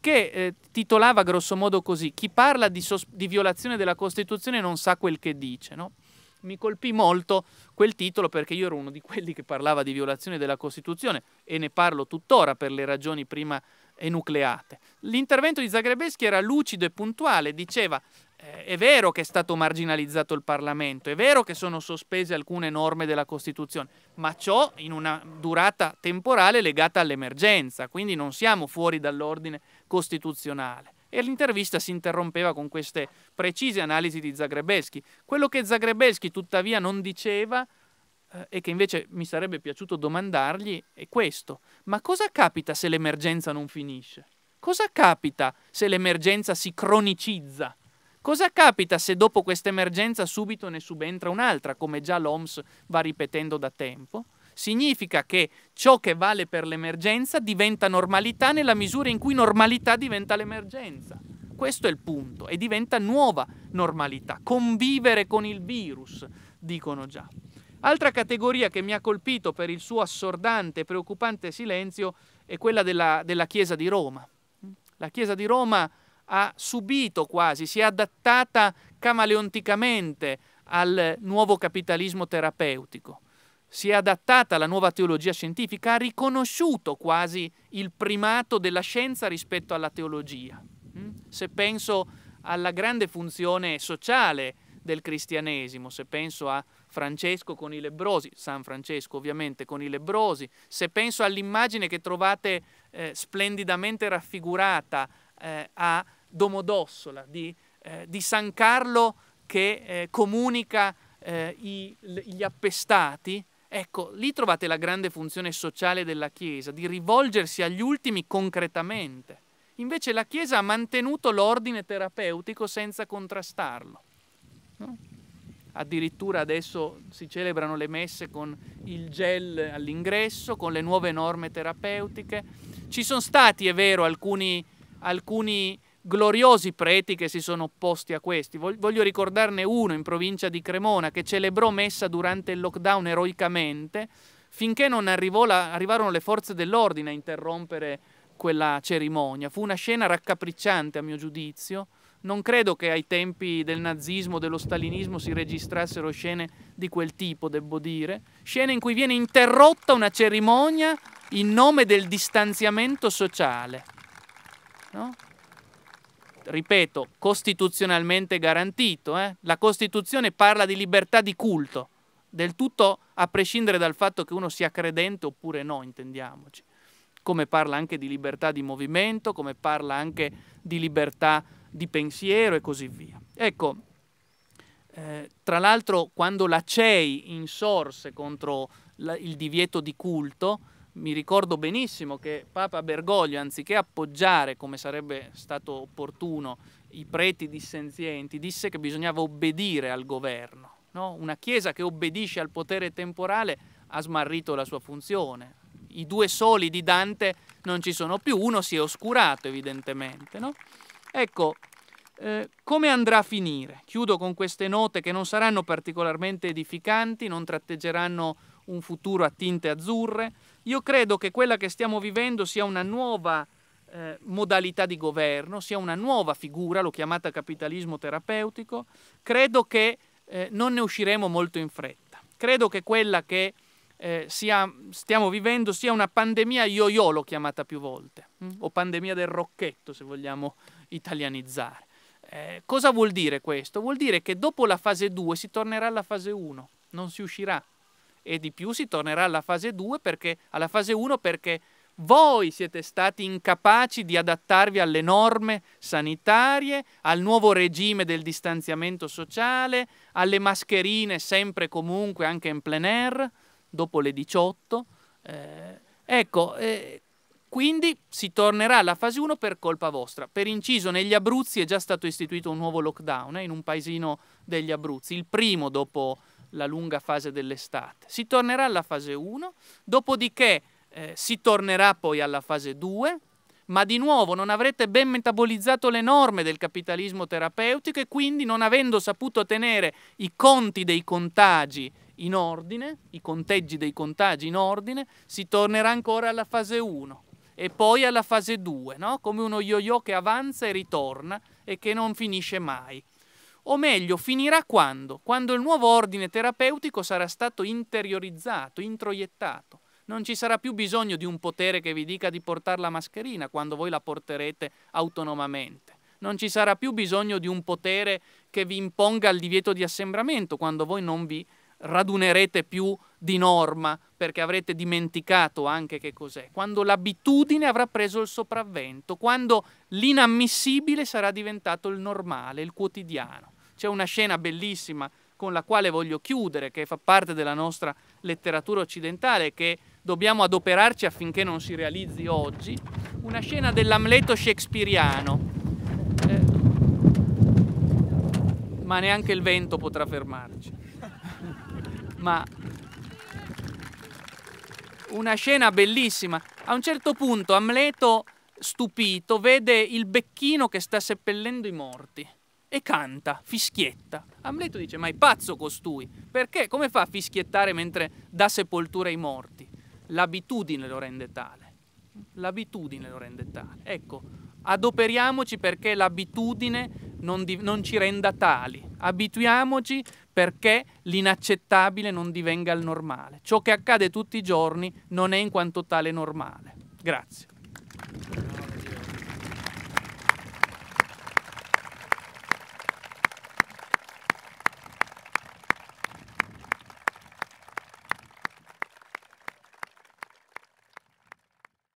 che eh, titolava grossomodo così, chi parla di, di, violazione della Costituzione non sa quel che dice, no? Mi colpì molto quel titolo perché io ero uno di quelli che parlava di violazione della Costituzione e ne parlo tuttora per le ragioni prima enucleate. L'intervento di Zagrebeschi era lucido e puntuale, diceva eh, è vero che è stato marginalizzato il Parlamento, è vero che sono sospese alcune norme della Costituzione, ma ciò in una durata temporale legata all'emergenza, quindi non siamo fuori dall'ordine costituzionale. E l'intervista si interrompeva con queste precise analisi di Zagrebeschi. Quello che Zagrebeschi tuttavia non diceva eh, e che invece mi sarebbe piaciuto domandargli è questo. Ma cosa capita se l'emergenza non finisce? Cosa capita se l'emergenza si cronicizza? Cosa capita se dopo questa emergenza subito ne subentra un'altra, come già l'OMS va ripetendo da tempo? Significa che ciò che vale per l'emergenza diventa normalità nella misura in cui normalità diventa l'emergenza. Questo è il punto e diventa nuova normalità, convivere con il virus, dicono già. Altra categoria che mi ha colpito per il suo assordante e preoccupante silenzio è quella della, della Chiesa di Roma. La Chiesa di Roma ha subito quasi, si è adattata camaleonticamente al nuovo capitalismo terapeutico si è adattata alla nuova teologia scientifica, ha riconosciuto quasi il primato della scienza rispetto alla teologia. Mm? Se penso alla grande funzione sociale del cristianesimo, se penso a Francesco con i lebrosi, San Francesco ovviamente con i lebrosi, se penso all'immagine che trovate eh, splendidamente raffigurata eh, a Domodossola di, eh, di, San Carlo che eh, comunica eh, i, gli appestati, Ecco, lì trovate la grande funzione sociale della Chiesa, di rivolgersi agli ultimi concretamente. Invece la Chiesa ha mantenuto l'ordine terapeutico senza contrastarlo. No? Addirittura adesso si celebrano le messe con il gel all'ingresso, con le nuove norme terapeutiche. Ci sono stati, è vero, alcuni, alcuni gloriosi preti che si sono opposti a questi. Voglio ricordarne uno in provincia di Cremona che celebrò messa durante il lockdown eroicamente finché non la, arrivarono le forze dell'ordine a interrompere quella cerimonia. Fu una scena raccapricciante a mio giudizio. Non credo che ai tempi del nazismo, dello stalinismo si registrassero scene di quel tipo, devo dire. Scene in cui viene interrotta una cerimonia in nome del distanziamento sociale. No? ripeto, costituzionalmente garantito. Eh? La Costituzione parla di libertà di culto, del tutto a prescindere dal fatto che uno sia credente oppure no, intendiamoci. Come parla anche di libertà di movimento, come parla anche di libertà di pensiero e così via. Ecco, eh, tra l'altro quando la CEI insorse contro la, il divieto di culto, mi ricordo benissimo che Papa Bergoglio, anziché appoggiare, come sarebbe stato opportuno, i preti dissenzienti, disse che bisognava obbedire al governo. No? Una Chiesa che obbedisce al potere temporale ha smarrito la sua funzione. I due soli di Dante non ci sono più, uno si è oscurato evidentemente. No? Ecco, eh, come andrà a finire? Chiudo con queste note che non saranno particolarmente edificanti, non tratteggeranno un futuro a tinte azzurre, io credo che quella che stiamo vivendo sia una nuova eh, modalità di governo, sia una nuova figura, l'ho chiamata capitalismo terapeutico, credo che eh, non ne usciremo molto in fretta. Credo che quella che eh, sia, stiamo vivendo sia una pandemia yo-yo, l'ho chiamata più volte, hm? o pandemia del rocchetto se vogliamo italianizzare. Eh, cosa vuol dire questo? Vuol dire che dopo la fase 2 si tornerà alla fase 1, non si uscirà e di più si tornerà alla fase 2 perché, alla fase 1 perché voi siete stati incapaci di adattarvi alle norme sanitarie, al nuovo regime del distanziamento sociale, alle mascherine sempre e comunque anche in plein air dopo le 18. Eh, ecco, eh, quindi si tornerà alla fase 1 per colpa vostra. Per inciso, negli Abruzzi è già stato istituito un nuovo lockdown eh, in un paesino degli Abruzzi, il primo dopo la lunga fase dell'estate. Si tornerà alla fase 1, dopodiché eh, si tornerà poi alla fase 2, ma di nuovo non avrete ben metabolizzato le norme del capitalismo terapeutico e quindi non avendo saputo tenere i conti dei contagi in ordine, i conteggi dei contagi in ordine, si tornerà ancora alla fase 1 e poi alla fase 2, no? come uno yo-yo che avanza e ritorna e che non finisce mai o meglio finirà quando? Quando il nuovo ordine terapeutico sarà stato interiorizzato, introiettato. Non ci sarà più bisogno di un potere che vi dica di portare la mascherina quando voi la porterete autonomamente. Non ci sarà più bisogno di un potere che vi imponga il divieto di assembramento quando voi non vi radunerete più di norma perché avrete dimenticato anche che cos'è, quando l'abitudine avrà preso il sopravvento, quando l'inammissibile sarà diventato il normale, il quotidiano. C'è una scena bellissima con la quale voglio chiudere, che fa parte della nostra letteratura occidentale, che dobbiamo adoperarci affinché non si realizzi oggi, una scena dell'Amleto shakespeariano. Eh, ma neanche il vento potrà fermarci. ma una scena bellissima. A un certo punto Amleto, stupito, vede il becchino che sta seppellendo i morti e canta, fischietta. Amleto dice: Ma è pazzo costui, perché come fa a fischiettare mentre dà sepoltura ai morti? L'abitudine lo rende tale. L'abitudine lo rende tale. Ecco, adoperiamoci perché l'abitudine non, di- non ci renda tali. Abituiamoci perché l'inaccettabile non divenga il normale. Ciò che accade tutti i giorni non è in quanto tale normale. Grazie.